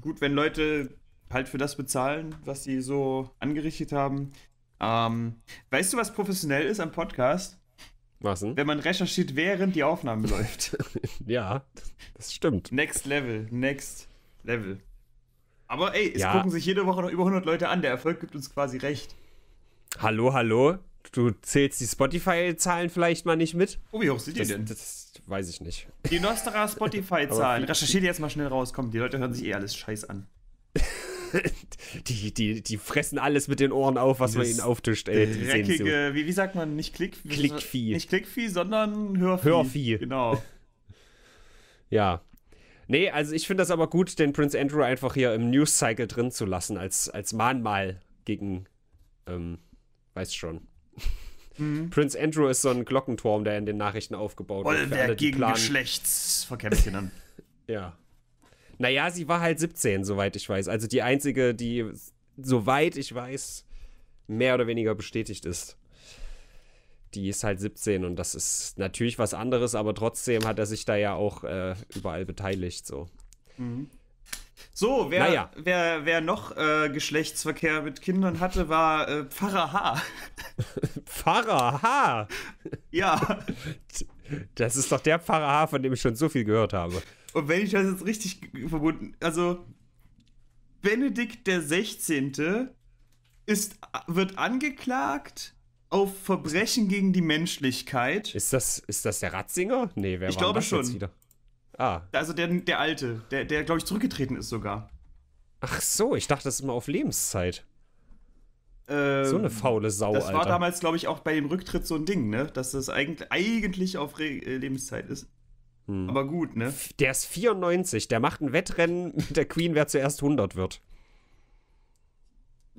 gut, wenn Leute halt für das bezahlen, was sie so angerichtet haben. Ähm, weißt du, was professionell ist am Podcast? Was denn? Wenn man recherchiert, während die Aufnahme läuft. ja, das stimmt. Next Level, next. Level. Aber ey, es ja. gucken sich jede Woche noch über 100 Leute an. Der Erfolg gibt uns quasi recht. Hallo, hallo? Du zählst die Spotify-Zahlen vielleicht mal nicht mit? Oh, wie hoch sind das, die denn? Das weiß ich nicht. Die Nostra Spotify-Zahlen. Recherchiert jetzt mal schnell raus. Komm, die Leute hören sich eh alles scheiß an. die, die, die fressen alles mit den Ohren auf, was das man ihnen auftischt. Ey, dreckige, so. wie, wie sagt man, nicht Klick, Klickvieh. Nicht Klickvieh, sondern Hörvieh. Hörvieh. Genau. ja. Nee, also ich finde das aber gut, den Prince Andrew einfach hier im News Cycle drin zu lassen, als, als Mahnmal gegen, ähm, weiß schon. Mhm. Prince Andrew ist so ein Glockenturm, der in den Nachrichten aufgebaut wird. Bollwerk gegen planen. ja. Naja, sie war halt 17, soweit ich weiß. Also die einzige, die, soweit ich weiß, mehr oder weniger bestätigt ist die ist halt 17 und das ist natürlich was anderes, aber trotzdem hat er sich da ja auch äh, überall beteiligt. So, mhm. so wer, naja. wer, wer noch äh, Geschlechtsverkehr mit Kindern hatte, war äh, Pfarrer H. Pfarrer H? Ja. Das ist doch der Pfarrer H, von dem ich schon so viel gehört habe. Und wenn ich das jetzt richtig verbunden, also Benedikt der 16. Ist, wird angeklagt auf Verbrechen gegen die Menschlichkeit. Ist das, ist das der Ratzinger? Nee, wer ich war glaube das schon. jetzt wieder? Ah. Also der, der Alte, der, der glaube ich zurückgetreten ist sogar. Ach so, ich dachte, das ist immer auf Lebenszeit. Ähm, so eine faule Sau, Das Alter. war damals, glaube ich, auch bei dem Rücktritt so ein Ding, ne? Dass das eigentlich, eigentlich auf Re äh, Lebenszeit ist. Hm. Aber gut, ne? Der ist 94, der macht ein Wettrennen mit der Queen, wer zuerst 100 wird.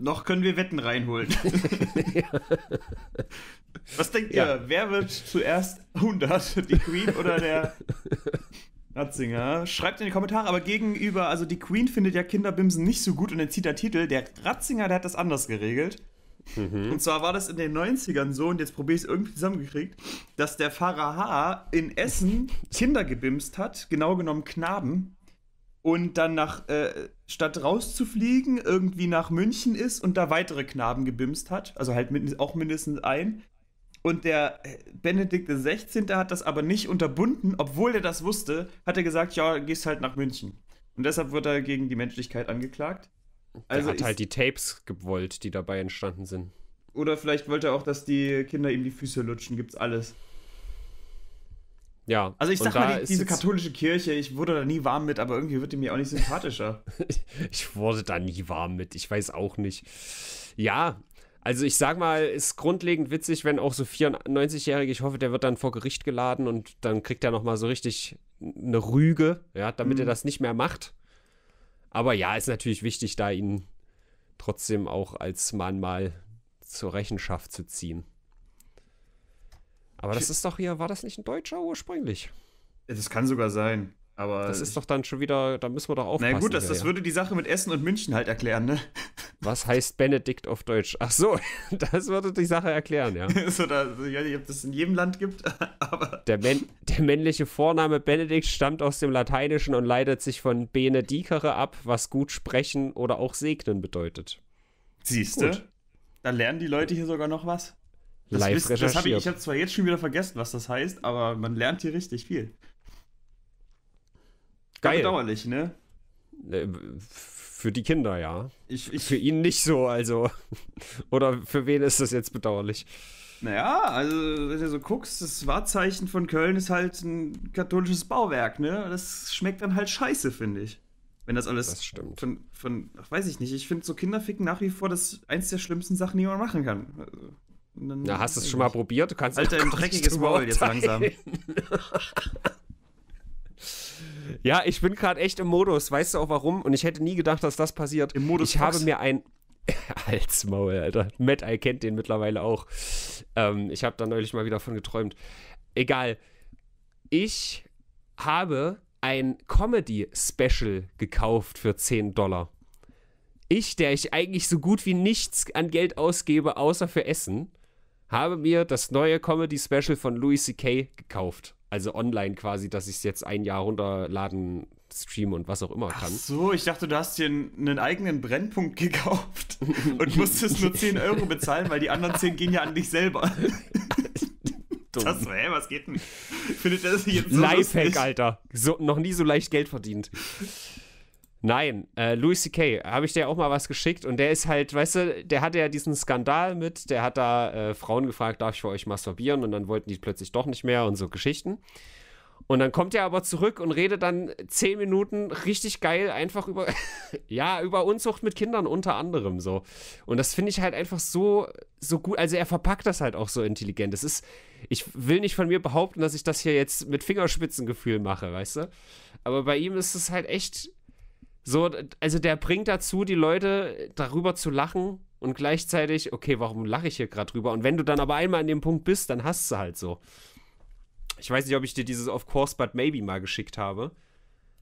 Noch können wir Wetten reinholen. Was denkt ja. ihr? Wer wird zuerst 100? Die Queen oder der Ratzinger? Schreibt in die Kommentare, aber gegenüber, also die Queen findet ja Kinderbimsen nicht so gut und entzieht der Titel. Der Ratzinger, der hat das anders geregelt. Mhm. Und zwar war das in den 90ern so, und jetzt probiere ich es irgendwie zusammengekriegt, dass der Pfarrer H. in Essen Kinder gebimst hat, genau genommen Knaben und dann nach, äh, statt rauszufliegen, irgendwie nach München ist und da weitere Knaben gebimst hat. Also halt mit, auch mindestens ein. Und der äh, Benedikt XVI. hat das aber nicht unterbunden, obwohl er das wusste, hat er gesagt, ja, gehst halt nach München. Und deshalb wird er gegen die Menschlichkeit angeklagt. Er also hat halt die Tapes gewollt, die dabei entstanden sind. Oder vielleicht wollte er auch, dass die Kinder ihm die Füße lutschen, gibt's alles. Ja. Also ich sag mal, die, diese katholische Kirche, ich wurde da nie warm mit, aber irgendwie wird die mir auch nicht sympathischer. ich wurde da nie warm mit, ich weiß auch nicht. Ja, also ich sag mal, ist grundlegend witzig, wenn auch so 94-Jährige, ich hoffe, der wird dann vor Gericht geladen und dann kriegt er nochmal so richtig eine Rüge, ja, damit mhm. er das nicht mehr macht. Aber ja, ist natürlich wichtig, da ihn trotzdem auch als Mann mal zur Rechenschaft zu ziehen. Aber das ist doch hier, war das nicht ein Deutscher ursprünglich? Das kann sogar sein. Aber das ist doch dann schon wieder, da müssen wir doch aufpassen. Na gut, das, das würde die Sache mit Essen und München halt erklären, ne? Was heißt Benedikt auf Deutsch? Ach so, das würde die Sache erklären, ja. so, da, ich weiß nicht, ob das in jedem Land gibt, aber. Der, Män der männliche Vorname Benedikt stammt aus dem Lateinischen und leitet sich von benedicere ab, was gut sprechen oder auch segnen bedeutet. Siehst du? Da lernen die Leute hier sogar noch was. Das live wisst, recherchiert. Das hab ich ich habe zwar jetzt schon wieder vergessen, was das heißt, aber man lernt hier richtig viel. Geil. Bedauerlich, ne? Äh, für die Kinder, ja. Ich, ich, für ihn nicht so, also. Oder für wen ist das jetzt bedauerlich? Naja, also, wenn du so guckst, das Wahrzeichen von Köln ist halt ein katholisches Bauwerk, ne? Das schmeckt dann halt scheiße, finde ich. Wenn das alles. Das stimmt. Von, von ach, weiß ich nicht. Ich finde so Kinderficken nach wie vor das eins der schlimmsten Sachen, die man machen kann. Also. Dann Na, hast du es schon äh, mal probiert? Du kannst Alter, ein dreckiges Maul jetzt langsam. ja, ich bin gerade echt im Modus. Weißt du auch warum? Und ich hätte nie gedacht, dass das passiert. Im Modus. Ich Fox. habe mir ein. Als Maul, Alter. Matt, I kennt den mittlerweile auch. Ähm, ich habe da neulich mal wieder von geträumt. Egal. Ich habe ein Comedy-Special gekauft für 10 Dollar. Ich, der ich eigentlich so gut wie nichts an Geld ausgebe, außer für Essen, habe mir das neue Comedy-Special von Louis C.K. gekauft. Also online quasi, dass ich es jetzt ein Jahr runterladen, streamen und was auch immer kann. Ach so, ich dachte, du hast dir einen eigenen Brennpunkt gekauft und musstest nur 10 Euro bezahlen, weil die anderen 10 gehen ja an dich selber. Dumm. Das, hä, was geht denn? Findet das jetzt so Lifehack, lustig? Alter. So, noch nie so leicht Geld verdient. Nein, äh, Louis C.K., habe ich dir auch mal was geschickt und der ist halt, weißt du, der hatte ja diesen Skandal mit, der hat da äh, Frauen gefragt, darf ich für euch masturbieren und dann wollten die plötzlich doch nicht mehr und so Geschichten. Und dann kommt er aber zurück und redet dann zehn Minuten richtig geil einfach über, ja, über Unzucht mit Kindern unter anderem so. Und das finde ich halt einfach so, so gut. Also er verpackt das halt auch so intelligent. Es ist, ich will nicht von mir behaupten, dass ich das hier jetzt mit Fingerspitzengefühl mache, weißt du? Aber bei ihm ist es halt echt so, also der bringt dazu, die Leute darüber zu lachen und gleichzeitig, okay, warum lache ich hier gerade drüber? Und wenn du dann aber einmal an dem Punkt bist, dann hast du halt so. Ich weiß nicht, ob ich dir dieses Of Course But Maybe mal geschickt habe.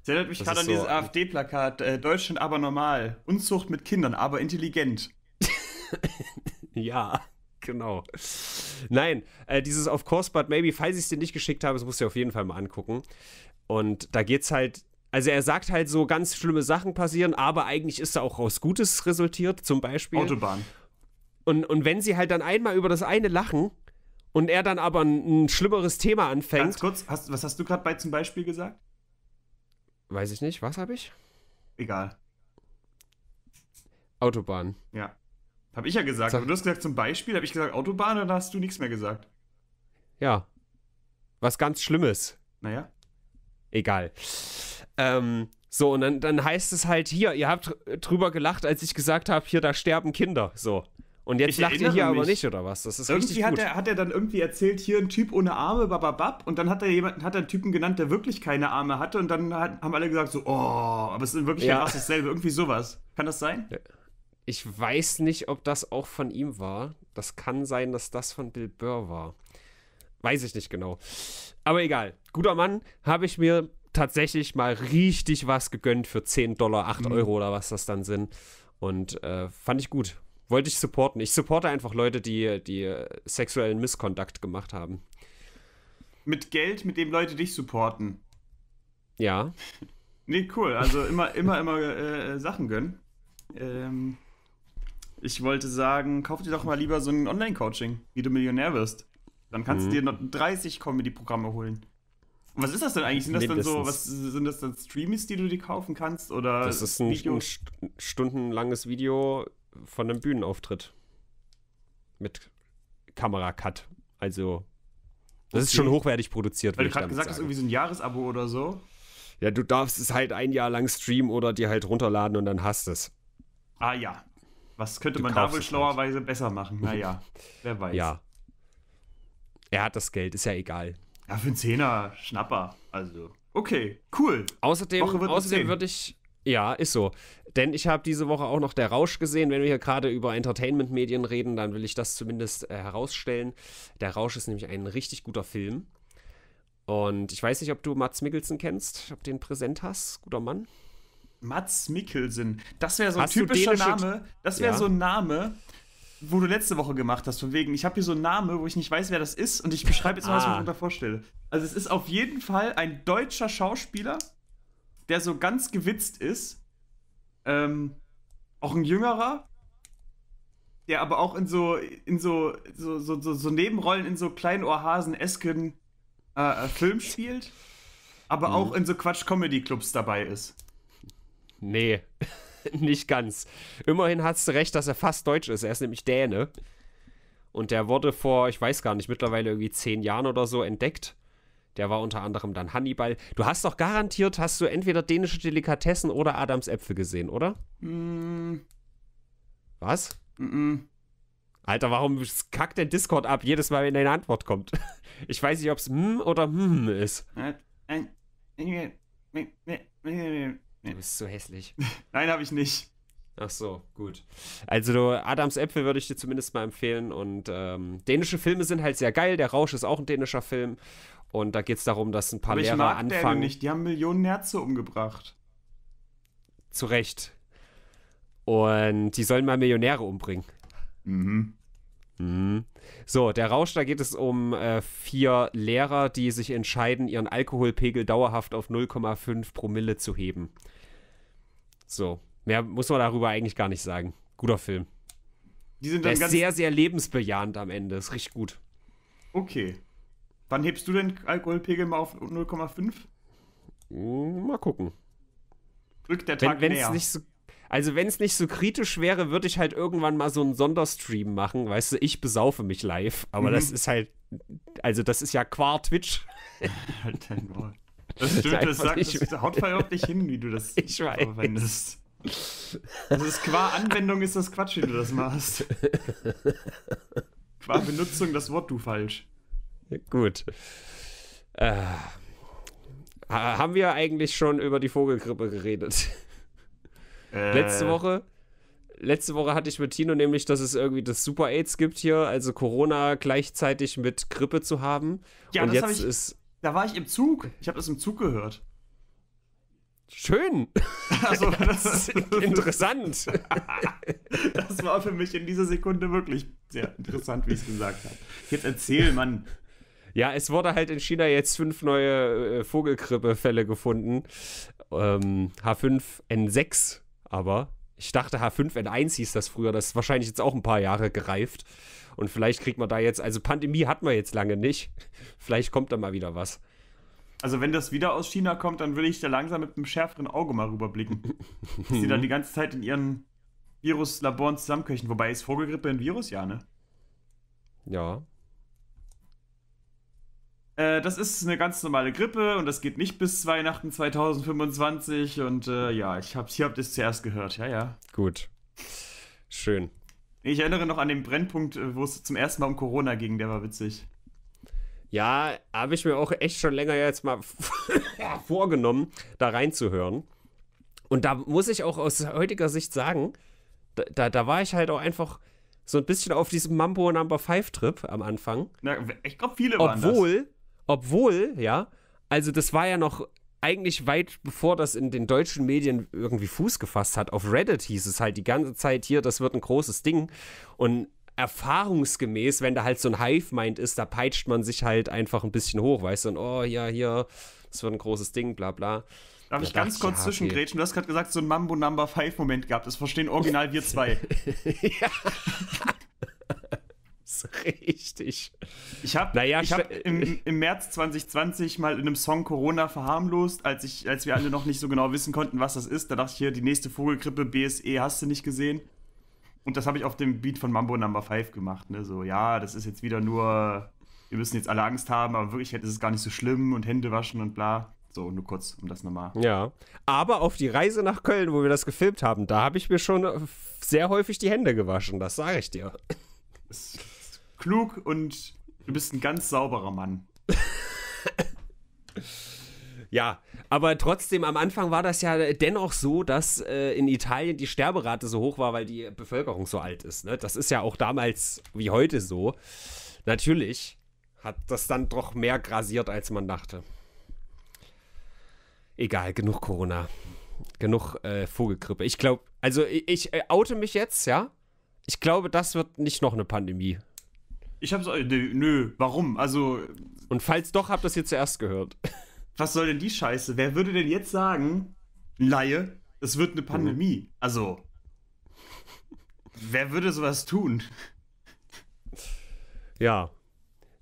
Das erinnert mich gerade an so dieses äh, AfD-Plakat: äh, Deutschland aber normal, Unzucht mit Kindern, aber intelligent. ja, genau. Nein, äh, dieses Of Course But Maybe, falls ich es dir nicht geschickt habe, das musst du dir auf jeden Fall mal angucken. Und da geht es halt also er sagt halt so, ganz schlimme Sachen passieren, aber eigentlich ist da auch aus Gutes resultiert, zum Beispiel. Autobahn. Und, und wenn sie halt dann einmal über das eine lachen und er dann aber ein, ein schlimmeres Thema anfängt. Ganz kurz, hast, was hast du gerade bei zum Beispiel gesagt? Weiß ich nicht, was habe ich? Egal. Autobahn. Ja. Habe ich ja gesagt. Sag, aber du hast gesagt, zum Beispiel habe ich gesagt Autobahn oder hast du nichts mehr gesagt. Ja. Was ganz Schlimmes. Naja. Egal. Ähm, so, und dann, dann heißt es halt hier, ihr habt drüber gelacht, als ich gesagt habe, hier, da sterben Kinder. So. Und jetzt ich lacht ihr hier mich. aber nicht, oder was? Das ist irgendwie hat Irgendwie hat er dann irgendwie erzählt, hier ein Typ ohne Arme, bababab, und dann hat er jemanden, hat er einen Typen genannt, der wirklich keine Arme hatte, und dann hat, haben alle gesagt so, oh, aber es ist wirklich ja. dasselbe, irgendwie sowas. Kann das sein? Ich weiß nicht, ob das auch von ihm war. Das kann sein, dass das von Bill Burr war. Weiß ich nicht genau. Aber egal. Guter Mann, habe ich mir tatsächlich mal richtig was gegönnt für 10 Dollar, 8 mhm. Euro oder was das dann sind. Und äh, fand ich gut. Wollte ich supporten. Ich supporte einfach Leute, die, die sexuellen Misskontakt gemacht haben. Mit Geld, mit dem Leute dich supporten. Ja. Nee, cool. Also immer, immer, immer äh, äh, Sachen gönnen. Ähm, ich wollte sagen, kauf dir doch mal lieber so ein Online-Coaching, wie du Millionär wirst. Dann kannst mhm. du dir noch 30 Comedy-Programme holen was ist das denn eigentlich? Sind das Mindestens. dann so, was sind das dann Streamies, die du dir kaufen kannst? Oder das ist ein, ein stundenlanges Video von einem Bühnenauftritt. Mit Kameracut. Also, das okay. ist schon hochwertig produziert. Weil du gerade gesagt sagen. hast, irgendwie so ein Jahresabo oder so. Ja, du darfst es halt ein Jahr lang streamen oder dir halt runterladen und dann hast es. Ah ja. Was könnte du man da wohl halt. schlauerweise halt. besser machen? Naja, wer weiß. Ja. Er hat das Geld, ist ja egal. Ja, für einen Zehner Schnapper. Also, okay, cool. Außerdem, außerdem würde ich. Ja, ist so. Denn ich habe diese Woche auch noch der Rausch gesehen. Wenn wir hier gerade über Entertainment-Medien reden, dann will ich das zumindest äh, herausstellen. Der Rausch ist nämlich ein richtig guter Film. Und ich weiß nicht, ob du Mats Mikkelsen kennst, ob du den präsent hast. Guter Mann. Mats Mikkelsen. Das wäre so ein hast typischer Name. Das wäre ja. so ein Name, wo du letzte Woche gemacht hast, von wegen, ich habe hier so einen Namen, wo ich nicht weiß, wer das ist und ich beschreibe jetzt mal, ah. was ich mir ah. darunter vorstelle. Also es ist auf jeden Fall ein deutscher Schauspieler, der so ganz gewitzt ist. Ähm, auch ein jüngerer, der aber auch in so, in so, so, so, so, so Nebenrollen in so kleinen Ohrhasen-esken äh, äh, Film spielt, aber mhm. auch in so Quatsch-Comedy-Clubs dabei ist. Nee. nicht ganz. Immerhin hast du recht, dass er fast deutsch ist. Er ist nämlich Däne. Und der wurde vor, ich weiß gar nicht, mittlerweile irgendwie zehn Jahren oder so entdeckt. Der war unter anderem dann Hannibal. Du hast doch garantiert, hast du entweder dänische Delikatessen oder Adams Äpfel gesehen, oder? Mm. Was? Mm, -mm. Alter, warum kackt denn Discord ab jedes Mal, wenn deine Antwort kommt? Ich weiß nicht, ob es mm oder hm ist. Äh, Du bist so hässlich. Nein, habe ich nicht. Ach so, gut. Also Adams Äpfel würde ich dir zumindest mal empfehlen. Und ähm, dänische Filme sind halt sehr geil. Der Rausch ist auch ein dänischer Film. Und da geht es darum, dass ein paar Aber Lehrer ich mag anfangen. Dänen nicht. Die haben Millionen Nerze umgebracht. Zu Recht. Und die sollen mal Millionäre umbringen. Mhm. Mhm. So, der Rausch, da geht es um äh, vier Lehrer, die sich entscheiden, ihren Alkoholpegel dauerhaft auf 0,5 Promille zu heben. So, mehr muss man darüber eigentlich gar nicht sagen. Guter Film. Die sind der ist sehr, sehr lebensbejahend am Ende. Ist richtig gut. Okay. Wann hebst du den Alkoholpegel mal auf 0,5? Hm, mal gucken. Rückt der Tag wenn, näher. Nicht so, also, wenn es nicht so kritisch wäre, würde ich halt irgendwann mal so einen Sonderstream machen. Weißt du, ich besaufe mich live, aber mhm. das ist halt, also, das ist ja qua Twitch. Halt dein das stimmt, das sagt, das haut überhaupt nicht hin, wie du das ich verwendest. Weiß. Das ist qua Anwendung ist das Quatsch, wie du das machst. qua Benutzung das Wort du falsch. Gut. Äh, haben wir eigentlich schon über die Vogelgrippe geredet? Äh. Letzte Woche letzte Woche hatte ich mit Tino nämlich, dass es irgendwie das Super AIDS gibt hier, also Corona gleichzeitig mit Grippe zu haben. Ja, und das jetzt ich, ist. Da war ich im Zug. Ich habe das im Zug gehört. Schön. Also, das, ist interessant. das war für mich in dieser Sekunde wirklich sehr interessant, wie ich es gesagt habe. Jetzt erzähl, Mann. Ja, es wurde halt in China jetzt fünf neue äh, Vogelgrippe-Fälle gefunden. Ähm, H5N6 aber ich dachte, H5N1 hieß das früher. Das ist wahrscheinlich jetzt auch ein paar Jahre gereift. Und vielleicht kriegt man da jetzt, also Pandemie hat man jetzt lange nicht. Vielleicht kommt da mal wieder was. Also wenn das wieder aus China kommt, dann würde ich da langsam mit einem schärferen Auge mal rüberblicken. Dass sie dann die ganze Zeit in ihren Viruslaboren zusammenköchen. Wobei ist Vogelgrippe ein Virus, ja, ne? Ja. Äh, das ist eine ganz normale Grippe und das geht nicht bis Weihnachten 2025. Und äh, ja, ich habe hier hab das zuerst gehört. Ja, ja. Gut. Schön. Ich erinnere noch an den Brennpunkt, äh, wo es zum ersten Mal um Corona ging. Der war witzig. Ja, habe ich mir auch echt schon länger jetzt mal vorgenommen, da reinzuhören. Und da muss ich auch aus heutiger Sicht sagen, da, da, da war ich halt auch einfach so ein bisschen auf diesem Mambo Number 5 Trip am Anfang. Na, ich glaube, viele Obwohl, waren das. Obwohl, ja, also das war ja noch eigentlich weit bevor das in den deutschen Medien irgendwie Fuß gefasst hat. Auf Reddit hieß es halt die ganze Zeit hier, das wird ein großes Ding. Und erfahrungsgemäß, wenn da halt so ein Hive-Mind ist, da peitscht man sich halt einfach ein bisschen hoch, weißt du, und oh ja, hier, das wird ein großes Ding, bla bla. Darf ja, ich ganz kurz ja, zwischengrätschen? Okay. Du hast gerade gesagt, so ein Mambo Number 5 Moment gehabt. Das verstehen original wir zwei. ja. ist richtig. Ich habe naja, hab äh, im, im, März 2020 mal in einem Song Corona verharmlost, als, ich, als wir alle noch nicht so genau wissen konnten, was das ist. Da dachte ich hier, die nächste Vogelgrippe, BSE, hast du nicht gesehen? Und das habe ich auf dem Beat von Mambo Number 5 gemacht. Ne? So, ja, das ist jetzt wieder nur, wir müssen jetzt alle Angst haben, aber wirklich ist es gar nicht so schlimm und Hände waschen und bla. So, nur kurz, um das nochmal. Ja. Aber auf die Reise nach Köln, wo wir das gefilmt haben, da habe ich mir schon äh, sehr häufig die Hände gewaschen, das sage ich dir klug und du bist ein ganz sauberer Mann. ja, aber trotzdem, am Anfang war das ja dennoch so, dass äh, in Italien die Sterberate so hoch war, weil die Bevölkerung so alt ist. Ne? Das ist ja auch damals wie heute so. Natürlich hat das dann doch mehr grasiert, als man dachte. Egal, genug Corona. Genug äh, Vogelgrippe. Ich glaube, also ich, ich äh, oute mich jetzt, ja. Ich glaube, das wird nicht noch eine Pandemie. Ich hab's. Nö, nö, warum? Also. Und falls doch, habt ihr es jetzt zuerst gehört. Was soll denn die Scheiße? Wer würde denn jetzt sagen, Laie, es wird eine Pandemie? Mhm. Also. Wer würde sowas tun? Ja.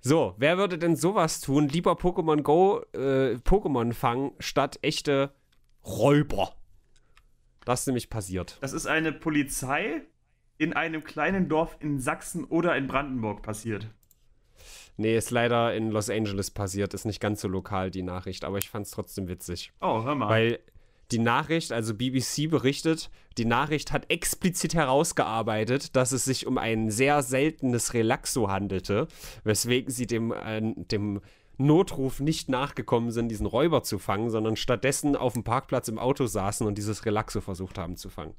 So, wer würde denn sowas tun? Lieber Pokémon Go, äh, Pokémon fangen, statt echte Räuber. Das ist nämlich passiert. Das ist eine Polizei, in einem kleinen Dorf in Sachsen oder in Brandenburg passiert. Nee, ist leider in Los Angeles passiert. Ist nicht ganz so lokal die Nachricht, aber ich fand es trotzdem witzig. Oh, hör mal. Weil die Nachricht, also BBC berichtet, die Nachricht hat explizit herausgearbeitet, dass es sich um ein sehr seltenes Relaxo handelte, weswegen sie dem, äh, dem Notruf nicht nachgekommen sind, diesen Räuber zu fangen, sondern stattdessen auf dem Parkplatz im Auto saßen und dieses Relaxo versucht haben zu fangen.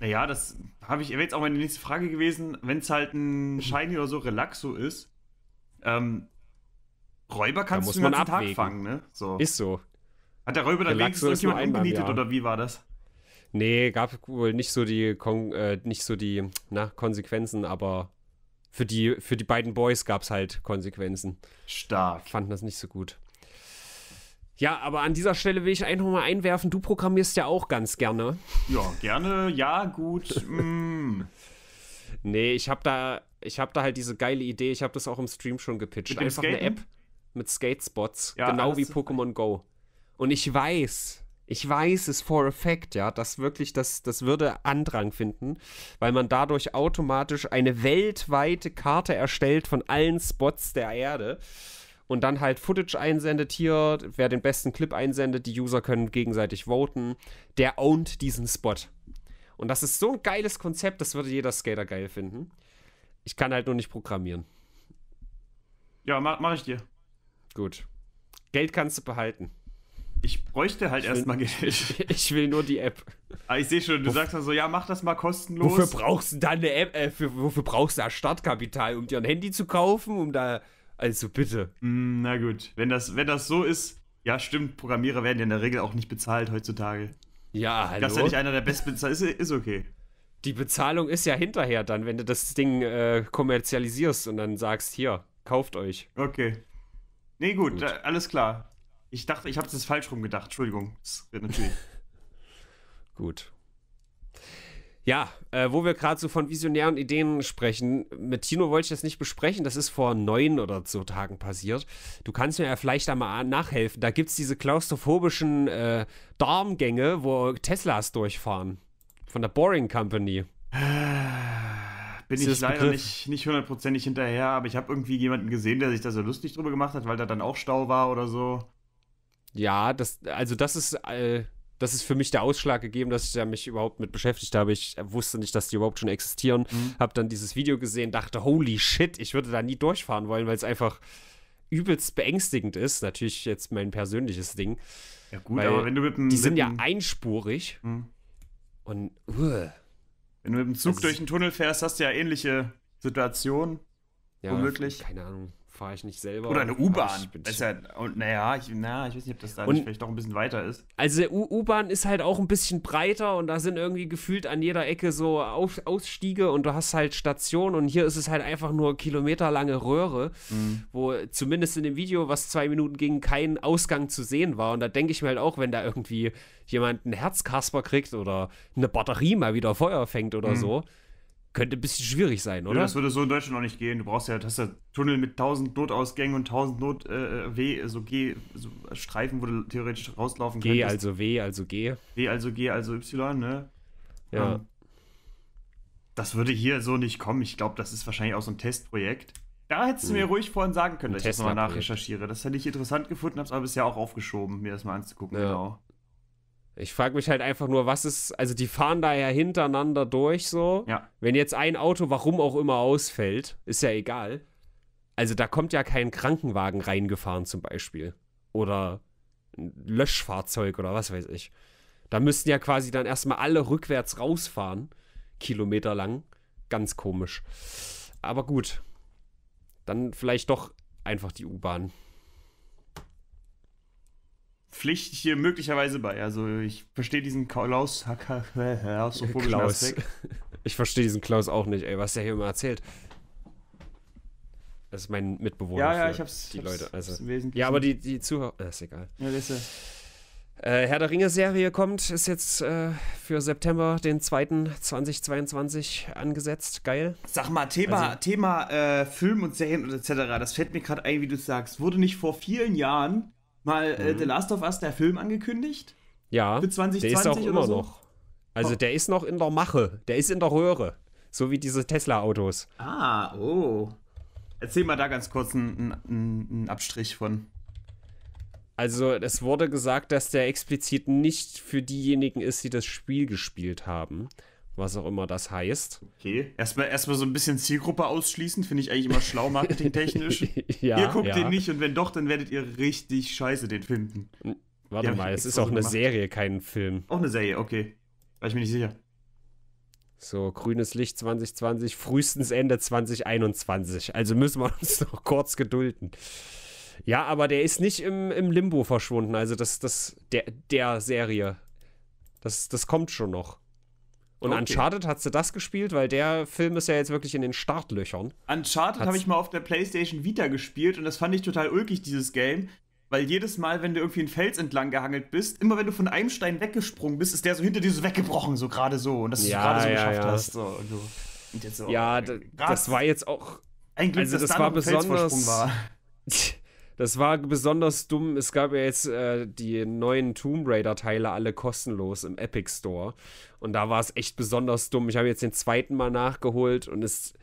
Naja, das habe ich jetzt auch meine nächste Frage gewesen. Wenn es halt ein Shiny oder so Relaxo ist, ähm, Räuber kannst muss du den ganzen man Tag fangen, ne? So. Ist so. Hat der Räuber dann Relaxo wenigstens irgendjemand umgenietet ja. oder wie war das? Nee, gab wohl nicht so die, Kon äh, nicht so die na, Konsequenzen, aber für die, für die beiden Boys gab es halt Konsequenzen. Stark. Fanden das nicht so gut. Ja, aber an dieser Stelle will ich einfach mal einwerfen, du programmierst ja auch ganz gerne. Ja, gerne, ja, gut. Mm. nee, ich habe da, hab da halt diese geile Idee, ich habe das auch im Stream schon gepitcht. Einfach Skaten? eine App mit Skatespots, ja, genau wie Pokémon Go. Und ich weiß, ich weiß es for a fact, ja, dass wirklich das, das würde Andrang finden, weil man dadurch automatisch eine weltweite Karte erstellt von allen Spots der Erde und dann halt Footage einsendet hier, wer den besten Clip einsendet, die User können gegenseitig voten, der ownt diesen Spot. Und das ist so ein geiles Konzept, das würde jeder Skater geil finden. Ich kann halt nur nicht programmieren. Ja, mach, mach ich dir. Gut. Geld kannst du behalten. Ich bräuchte halt erstmal Geld. Ich will nur die App. Ah, ich sehe schon, du Wof sagst dann so, ja, mach das mal kostenlos. Wofür brauchst du da eine App, äh, für, wofür brauchst du da Startkapital? Um dir ein Handy zu kaufen, um da also bitte. Mm, na gut, wenn das, wenn das so ist, ja stimmt, Programmierer werden ja in der Regel auch nicht bezahlt heutzutage. Ja, hallo. Das ist ja nicht einer der bestbezahlten, ist, ist okay. Die Bezahlung ist ja hinterher dann, wenn du das Ding äh, kommerzialisierst und dann sagst, hier, kauft euch. Okay. Nee, gut, gut. Da, äh, alles klar. Ich dachte, ich habe das falsch rumgedacht. Entschuldigung. Das wird natürlich. gut. Ja, äh, wo wir gerade so von visionären Ideen sprechen, mit Tino wollte ich das nicht besprechen, das ist vor neun oder so Tagen passiert. Du kannst mir ja vielleicht da mal nachhelfen. Da gibt es diese klaustrophobischen äh, Darmgänge, wo Teslas durchfahren. Von der Boring Company. Bin ich leider Begriff? nicht, nicht hundertprozentig hinterher, aber ich habe irgendwie jemanden gesehen, der sich da so lustig drüber gemacht hat, weil da dann auch Stau war oder so. Ja, das, also das ist, äh, das ist für mich der Ausschlag gegeben, dass ich da mich überhaupt mit beschäftigt habe. Ich äh, wusste nicht, dass die überhaupt schon existieren. Mhm. Habe dann dieses Video gesehen, dachte, holy shit, ich würde da nie durchfahren wollen, weil es einfach übelst beängstigend ist. Natürlich jetzt mein persönliches Ding. Ja gut, aber wenn du mit dem die sind ja einspurig mhm. und uh, wenn du mit dem Zug also durch einen Tunnel fährst, hast du ja ähnliche Situationen. Ja, womöglich. Keine Ahnung fahre ich nicht selber. Oder eine U-Bahn. Ja, naja, ich, na, ich weiß nicht, ob das da und, nicht vielleicht doch ein bisschen weiter ist. Also der U-Bahn ist halt auch ein bisschen breiter und da sind irgendwie gefühlt an jeder Ecke so Auf Ausstiege und du hast halt Stationen und hier ist es halt einfach nur kilometerlange Röhre, mhm. wo zumindest in dem Video, was zwei Minuten ging, kein Ausgang zu sehen war. Und da denke ich mir halt auch, wenn da irgendwie jemand einen Herzkasper kriegt oder eine Batterie mal wieder Feuer fängt oder mhm. so könnte ein bisschen schwierig sein, oder? Ja, das würde so in Deutschland auch nicht gehen. Du brauchst ja, hast ja Tunnel mit 1000 Notausgängen und 1000 Not, äh, W, so G, so Streifen, wo du theoretisch rauslaufen G könntest. also W, also G. W, also G, also Y, ne? Ja. Ähm, das würde hier so nicht kommen. Ich glaube, das ist wahrscheinlich auch so ein Testprojekt. Da hättest du mir hm. ruhig vorhin sagen können, dass ich das nochmal nachrecherchiere. Das hätte ich interessant gefunden, habe es aber bisher auch aufgeschoben, mir das mal anzugucken. Ja. Genau. Ich frage mich halt einfach nur, was ist, also die fahren da ja hintereinander durch so. Ja. Wenn jetzt ein Auto, warum auch immer, ausfällt, ist ja egal. Also da kommt ja kein Krankenwagen reingefahren zum Beispiel. Oder ein Löschfahrzeug oder was weiß ich. Da müssten ja quasi dann erstmal alle rückwärts rausfahren, Kilometer lang. Ganz komisch. Aber gut. Dann vielleicht doch einfach die U-Bahn. Pflicht hier möglicherweise bei. Also ich verstehe diesen Klaus Klaus. Ich verstehe diesen Klaus auch nicht, ey, was der hier immer erzählt. Das ist mein Mitbewohner. Ja, ja, ich hab's. Die hab's, Leute. Also, ja, aber die, die Zuhörer. Äh, ist egal. Ja, das ist Äh, Herr der Ringe-Serie kommt, ist jetzt äh, für September, den 2. 2022 angesetzt. Geil. Sag mal, Thema, also, Thema äh, Film und Serien und etc., das fällt mir gerade ein, wie du sagst. Wurde nicht vor vielen Jahren mal äh, mhm. äh, The Last of Us, der Film angekündigt. Ja. Für 2020 der ist auch oder immer so. noch. Also oh. der ist noch in der Mache, der ist in der Röhre. So wie diese Tesla-Autos. Ah, oh. Erzähl mal da ganz kurz einen, einen, einen Abstrich von. Also es wurde gesagt, dass der explizit nicht für diejenigen ist, die das Spiel gespielt haben was auch immer das heißt. Okay, erstmal, erstmal so ein bisschen Zielgruppe ausschließen, finde ich eigentlich immer schlau marketingtechnisch. ja, ihr guckt ja. den nicht und wenn doch, dann werdet ihr richtig scheiße den finden. Hm, warte mal, es ist auch eine gemacht. Serie, kein Film. Auch eine Serie, okay. War ich mir nicht sicher. So, grünes Licht 2020, frühestens Ende 2021. Also müssen wir uns noch kurz gedulden. Ja, aber der ist nicht im, im Limbo verschwunden, also das, das, der, der Serie. Das, das kommt schon noch. Und okay. Uncharted hast du das gespielt, weil der Film ist ja jetzt wirklich in den Startlöchern. Uncharted habe ich mal auf der PlayStation Vita gespielt und das fand ich total ulkig, dieses Game. Weil jedes Mal, wenn du irgendwie einen Fels entlang gehangelt bist, immer wenn du von einem Stein weggesprungen bist, ist der so hinter dir so weggebrochen, so gerade so. Und dass du ja, gerade so ja, geschafft ja. hast. So, und so. Und jetzt so, ja, das war jetzt auch. Ein Glück, also, dass das war besonders. War. Das war besonders dumm. Es gab ja jetzt äh, die neuen Tomb Raider-Teile alle kostenlos im Epic Store. Und da war es echt besonders dumm. Ich habe jetzt den zweiten Mal nachgeholt und es.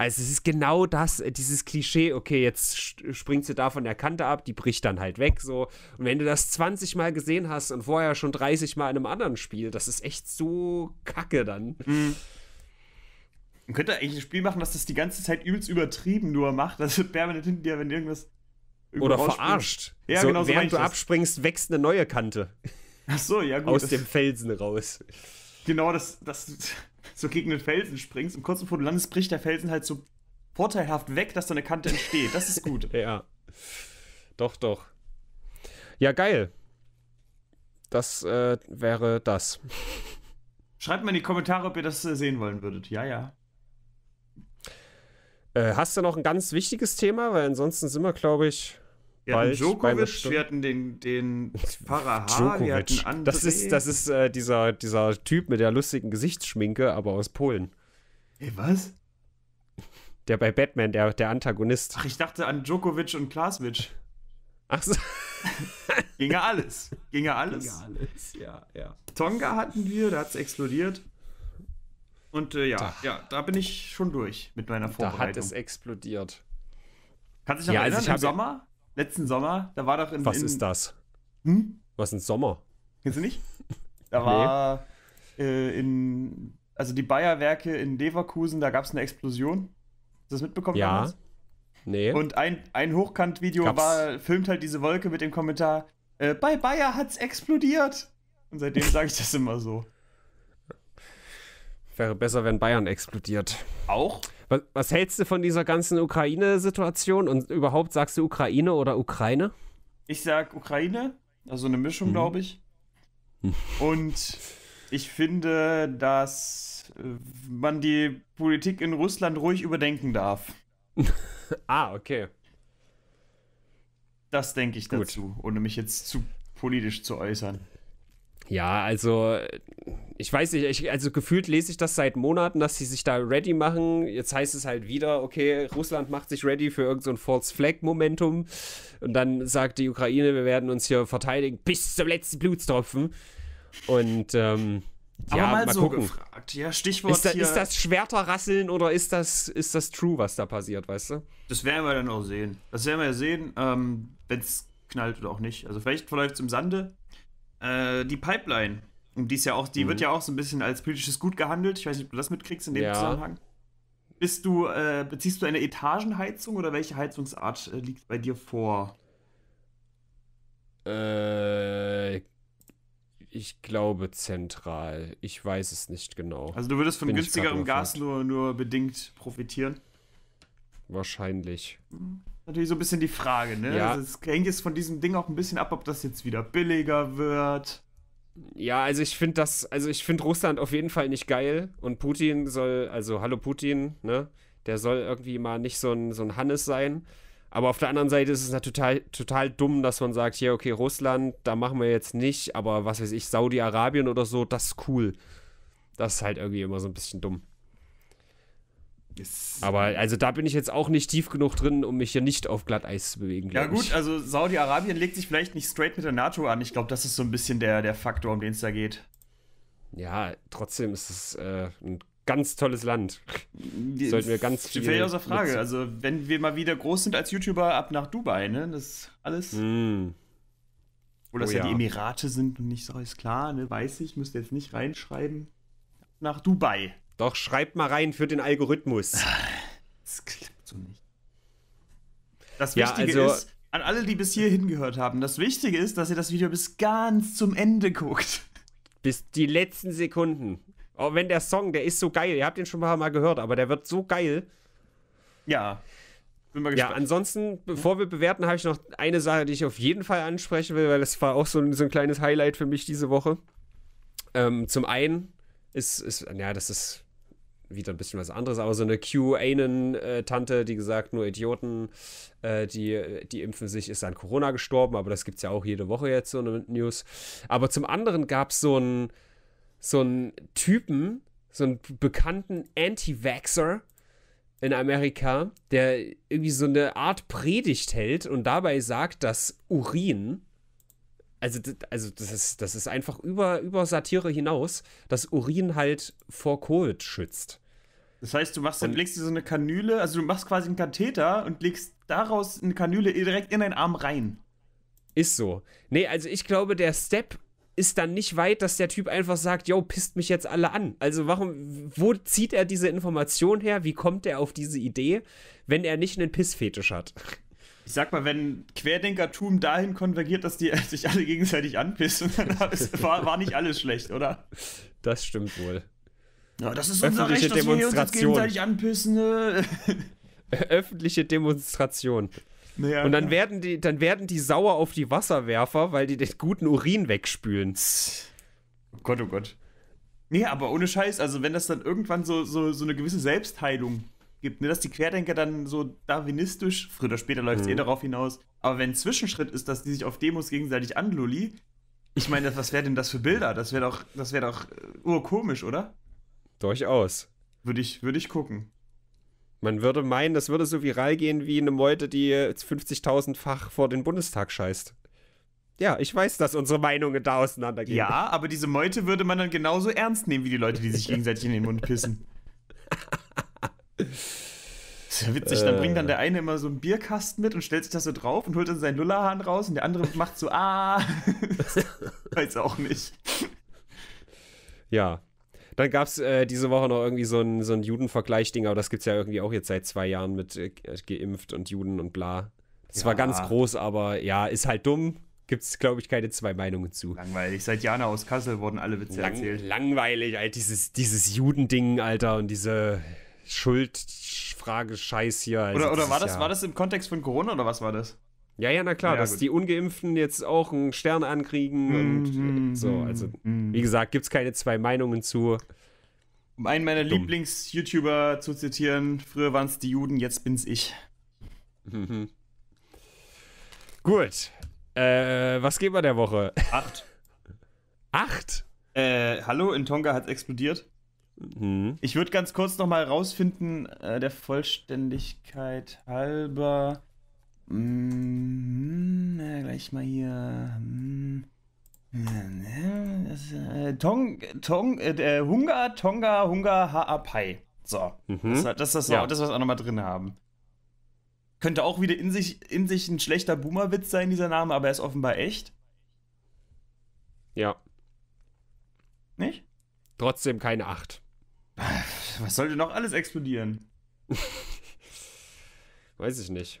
Also es ist genau das, äh, dieses Klischee, okay, jetzt springt sie da von der Kante ab, die bricht dann halt weg so. Und wenn du das 20 Mal gesehen hast und vorher schon 30 Mal in einem anderen Spiel, das ist echt so kacke dann. Mhm. Man könnte eigentlich ein Spiel machen, dass das die ganze Zeit übelst übertrieben nur macht, dass du permanent hinter dir, wenn irgendwas oder verarscht. Ja, so, genau so Während du abspringst, wächst eine neue Kante. Ach so, ja, gut. Aus dem Felsen raus. Genau, dass, dass du so gegen den Felsen springst und kurz bevor du landest, bricht der Felsen halt so vorteilhaft weg, dass da eine Kante entsteht. Das ist gut. ja. Doch, doch. Ja, geil. Das äh, wäre das. Schreibt mal in die Kommentare, ob ihr das äh, sehen wollen würdet. Ja, ja. Äh, hast du noch ein ganz wichtiges Thema? Weil ansonsten sind wir, glaube ich. Wir hatten Djokovic, wir hatten den, den Paraha, wir hatten André. Das ist, das ist äh, dieser, dieser Typ mit der lustigen Gesichtsschminke, aber aus Polen. Ey, was? Der bei Batman, der, der Antagonist. Ach, ich dachte an Djokovic und Klaswitsch. Ach so. Ginge alles. Ginge alles. Ginge alles, ja, ja. Tonga hatten wir, da hat es explodiert. Und äh, ja, da. ja, da bin ich schon durch mit meiner Vorbereitung. Da hat es explodiert. Kannst du dich noch ja, also erinnern, also im Sommer? Letzten Sommer, da war doch in. Was in, ist das? Hm? Was ist Sommer? Kennst du nicht? Da nee. war äh, in. Also die Bayerwerke in Leverkusen, da gab es eine Explosion. Hast du das mitbekommen? Ja. Damals? Nee. Und ein, ein Hochkant-Video war, filmt halt diese Wolke mit dem Kommentar: äh, Bei Bayer hat's explodiert. Und seitdem sage ich das immer so. Wäre besser, wenn Bayern explodiert. Auch? Was, was hältst du von dieser ganzen Ukraine-Situation? Und überhaupt sagst du Ukraine oder Ukraine? Ich sag Ukraine, also eine Mischung, mhm. glaube ich. Und ich finde, dass man die Politik in Russland ruhig überdenken darf. ah, okay. Das denke ich Gut. dazu, ohne mich jetzt zu politisch zu äußern. Ja, also ich weiß nicht, ich, also gefühlt lese ich das seit Monaten, dass sie sich da ready machen. Jetzt heißt es halt wieder, okay, Russland macht sich ready für irgendein so False Flag Momentum und dann sagt die Ukraine, wir werden uns hier verteidigen bis zum letzten Blutstropfen. Und ähm, ja, mal, mal, so gucken. gefragt. Ja, Stichwort ist, da, hier. ist das Schwerterrasseln oder ist das, ist das true, was da passiert, weißt du? Das werden wir dann auch sehen. Das werden wir ja sehen, ähm, wenn es knallt oder auch nicht. Also vielleicht verläuft es im Sande, äh, die Pipeline, die ist ja auch, die mhm. wird ja auch so ein bisschen als politisches Gut gehandelt. Ich weiß nicht, ob du das mitkriegst in dem ja. Zusammenhang. Bist du, äh, beziehst du eine Etagenheizung oder welche Heizungsart äh, liegt bei dir vor? Äh, ich glaube zentral. Ich weiß es nicht genau. Also du würdest von günstigerem Gas nur, nur bedingt profitieren? Wahrscheinlich. Mhm. Natürlich so ein bisschen die Frage, ne? Ja. Also es hängt jetzt von diesem Ding auch ein bisschen ab, ob das jetzt wieder billiger wird. Ja, also ich finde das, also ich finde Russland auf jeden Fall nicht geil und Putin soll, also hallo Putin, ne? Der soll irgendwie mal nicht so ein, so ein Hannes sein. Aber auf der anderen Seite ist es natürlich halt total, total dumm, dass man sagt, ja, okay, Russland, da machen wir jetzt nicht, aber was weiß ich, Saudi-Arabien oder so, das ist cool. Das ist halt irgendwie immer so ein bisschen dumm. Aber also da bin ich jetzt auch nicht tief genug drin, um mich hier nicht auf Glatteis zu bewegen. Ja gut, ich. also Saudi-Arabien legt sich vielleicht nicht straight mit der NATO an. Ich glaube, das ist so ein bisschen der, der Faktor, um den es da geht. Ja, trotzdem ist es äh, ein ganz tolles Land. Sollten wir ganz viel. Fällt außer Frage. Nutzen. Also, wenn wir mal wieder groß sind als YouTuber, ab nach Dubai, ne? Das ist alles. Mm. Oder dass oh, ja, ja, die Emirate sind und nicht so, ist klar, ne? Weiß ich, müsste jetzt nicht reinschreiben. Nach Dubai. Doch, schreibt mal rein für den Algorithmus. Das klappt so nicht. Das Wichtige ja, also, ist, an alle, die bis hierhin gehört haben, das Wichtige ist, dass ihr das Video bis ganz zum Ende guckt. Bis die letzten Sekunden. Auch wenn der Song, der ist so geil. Ihr habt ihn schon ein paar Mal gehört, aber der wird so geil. Ja. Bin mal gespannt. Ja, ansonsten, bevor wir bewerten, habe ich noch eine Sache, die ich auf jeden Fall ansprechen will, weil das war auch so ein, so ein kleines Highlight für mich diese Woche. Ähm, zum einen ist, ist, ja, das ist wieder ein bisschen was anderes, aber so eine QAnon-Tante, die gesagt, nur Idioten, äh, die, die impfen sich, ist an Corona gestorben, aber das gibt es ja auch jede Woche jetzt, so eine News. Aber zum anderen gab es so einen so Typen, so einen bekannten Anti-Vaxxer in Amerika, der irgendwie so eine Art Predigt hält und dabei sagt, dass Urin also, also das, ist, das ist einfach über, über Satire hinaus, dass Urin halt vor Covid schützt. Das heißt, du machst dann, legst dir so eine Kanüle, also du machst quasi einen Katheter und legst daraus eine Kanüle direkt in deinen Arm rein. Ist so. Nee, also ich glaube, der Step ist dann nicht weit, dass der Typ einfach sagt, yo, pisst mich jetzt alle an. Also warum, wo zieht er diese Information her? Wie kommt er auf diese Idee, wenn er nicht einen Pissfetisch hat? ich sag mal, wenn Querdenkertum dahin konvergiert, dass die sich alle gegenseitig anpissen, dann war, war nicht alles schlecht, oder? Das stimmt wohl. Ja, das ist unser Recht, dass wir uns gegenseitig anpissen. Ne? Öffentliche Demonstration. Naja, und dann ja. werden die, dann werden die sauer auf die Wasserwerfer, weil die den guten Urin wegspülen. Oh Gott, oh Gott. Nee, aber ohne Scheiß, also wenn das dann irgendwann so, so, so eine gewisse Selbstheilung gibt. Ne? Dass die Querdenker dann so darwinistisch, früher oder später läuft es eh mhm. eh darauf hinaus, aber wenn ein Zwischenschritt ist, dass die sich auf Demos gegenseitig anlulli, ich meine, was wäre denn das für Bilder? Das wäre doch, das wäre doch äh, urkomisch, oder? Durchaus. Würde ich, würde ich gucken. Man würde meinen, das würde so viral gehen wie eine Meute, die 50.000-fach vor den Bundestag scheißt. Ja, ich weiß, dass unsere Meinungen da auseinandergehen. Ja, aber diese Meute würde man dann genauso ernst nehmen wie die Leute, die sich gegenseitig in den Mund pissen. Das ist ja witzig, dann bringt dann der äh. eine immer so einen Bierkasten mit und stellt sich das so drauf und holt dann seinen Lullahahn raus und der andere macht so, ah, weiß auch nicht. Ja. Dann gab es äh, diese Woche noch irgendwie so ein, so ein Judenvergleich-Ding, aber das gibt es ja irgendwie auch jetzt seit zwei Jahren mit äh, geimpft und Juden und bla. Das ja. war ganz groß, aber ja, ist halt dumm. Gibt es, glaube ich, keine zwei Meinungen zu. Langweilig. Seit Jana aus Kassel wurden alle Witze Lang erzählt. Langweilig, Alter. Dieses, dieses Judending, Alter. Und diese Schuldfrage-Scheiß hier. Also oder oder war, das, Jahr. war das im Kontext von Corona oder was war das? Ja, ja, na klar, ja, dass gut. die Ungeimpften jetzt auch einen Stern ankriegen hm, und mm, so. Also, mm. wie gesagt, gibt es keine zwei Meinungen zu. Um einen meiner Lieblings-YouTuber zu zitieren, früher waren es die Juden, jetzt bin's ich. Mhm. Gut. Äh, was geht bei der Woche? Acht. Acht? Äh, hallo, in Tonga hat's explodiert. Mhm. Ich würde ganz kurz nochmal rausfinden, äh, der Vollständigkeit halber. Mm, äh, gleich mal hier. Mm, äh, ne, äh Tong, Tong, äh, Hunga, Tonga, Hunga, Haapai. So, mhm. das, das, das, ja. das, was wir auch nochmal drin haben. Könnte auch wieder in sich, in sich ein schlechter Boomerwitz sein, dieser Name, aber er ist offenbar echt. Ja. Nicht? Trotzdem keine Acht. Was sollte noch alles explodieren? Weiß ich nicht.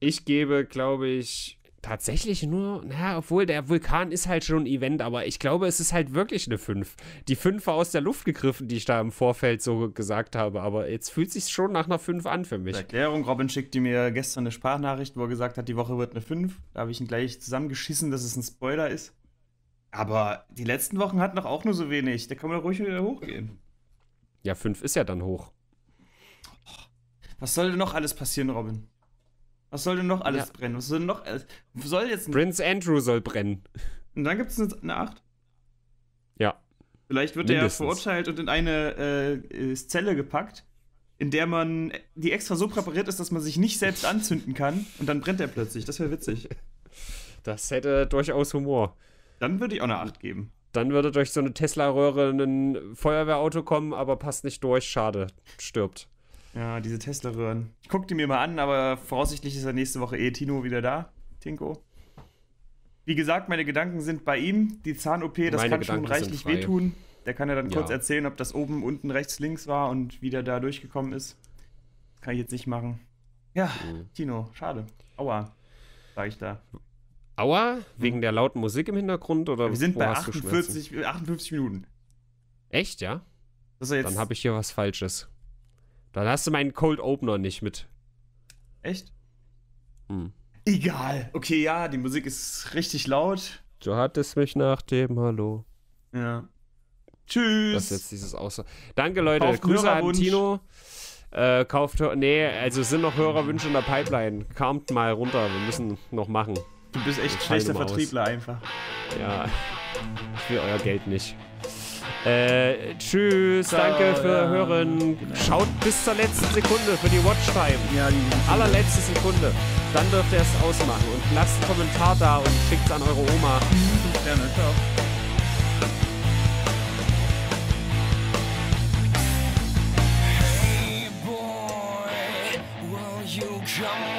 Ich gebe, glaube ich, tatsächlich nur, naja, obwohl der Vulkan ist halt schon ein Event, aber ich glaube, es ist halt wirklich eine 5. Die 5 war aus der Luft gegriffen, die ich da im Vorfeld so gesagt habe, aber jetzt fühlt sich schon nach einer 5 an für mich. Erklärung, Robin schickte mir gestern eine Sprachnachricht, wo er gesagt hat, die Woche wird eine 5. Da habe ich ihn gleich zusammengeschissen, dass es ein Spoiler ist. Aber die letzten Wochen hatten doch auch nur so wenig. Da kann man doch ruhig wieder hochgehen. Ja, fünf ist ja dann hoch. Was soll denn noch alles passieren, Robin? Was soll denn noch alles ja. brennen? Was soll denn noch alles? Äh, soll jetzt Prince Andrew soll brennen. Und dann gibt es eine Acht? Ja. Vielleicht wird Mindestens. er verurteilt und in eine äh, äh, Zelle gepackt, in der man die extra so präpariert ist, dass man sich nicht selbst anzünden kann und dann brennt er plötzlich. Das wäre witzig. Das hätte durchaus Humor. Dann würde ich auch eine 8 geben. Dann würde durch so eine Tesla-Röhre ein Feuerwehrauto kommen, aber passt nicht durch. Schade. Stirbt. Ja, diese Tesla-Röhren. Ich gucke die mir mal an, aber voraussichtlich ist er nächste Woche eh Tino wieder da. Tinko. Wie gesagt, meine Gedanken sind bei ihm. Die Zahn-OP, das meine kann Gedanken schon reichlich wehtun. Der kann ja dann ja. kurz erzählen, ob das oben, unten, rechts, links war und wie der da durchgekommen ist. kann ich jetzt nicht machen. Ja, mhm. Tino, schade. Aua, sag ich da. Aua, hm. wegen der lauten Musik im Hintergrund oder Wir sind bei 48, 58 Minuten. Echt, ja? Dann habe ich hier was Falsches. Dann hast du meinen Cold Opener nicht mit. Echt? Hm. Egal. Okay, ja, die Musik ist richtig laut. Du hattest mich nach dem Hallo. Ja. Tschüss. Das ist jetzt dieses Außer. Danke, Leute. Kauft Grüße an Tino. Äh, kauft. Nee, also sind noch Hörerwünsche in der Pipeline. Kommt mal runter. Wir müssen noch machen. Du bist echt schlechter Vertriebler einfach. Ja. Ich will euer Geld nicht. Äh, tschüss, Ciao, danke für ja. Hören. Schaut bis zur letzten Sekunde für die Watchtime. Ja, die, allerletzte Sekunde. Dann dürft ihr es ausmachen und lasst einen Kommentar da und schickt es an eure Oma. Gerne, ciao. Hey boy, will you come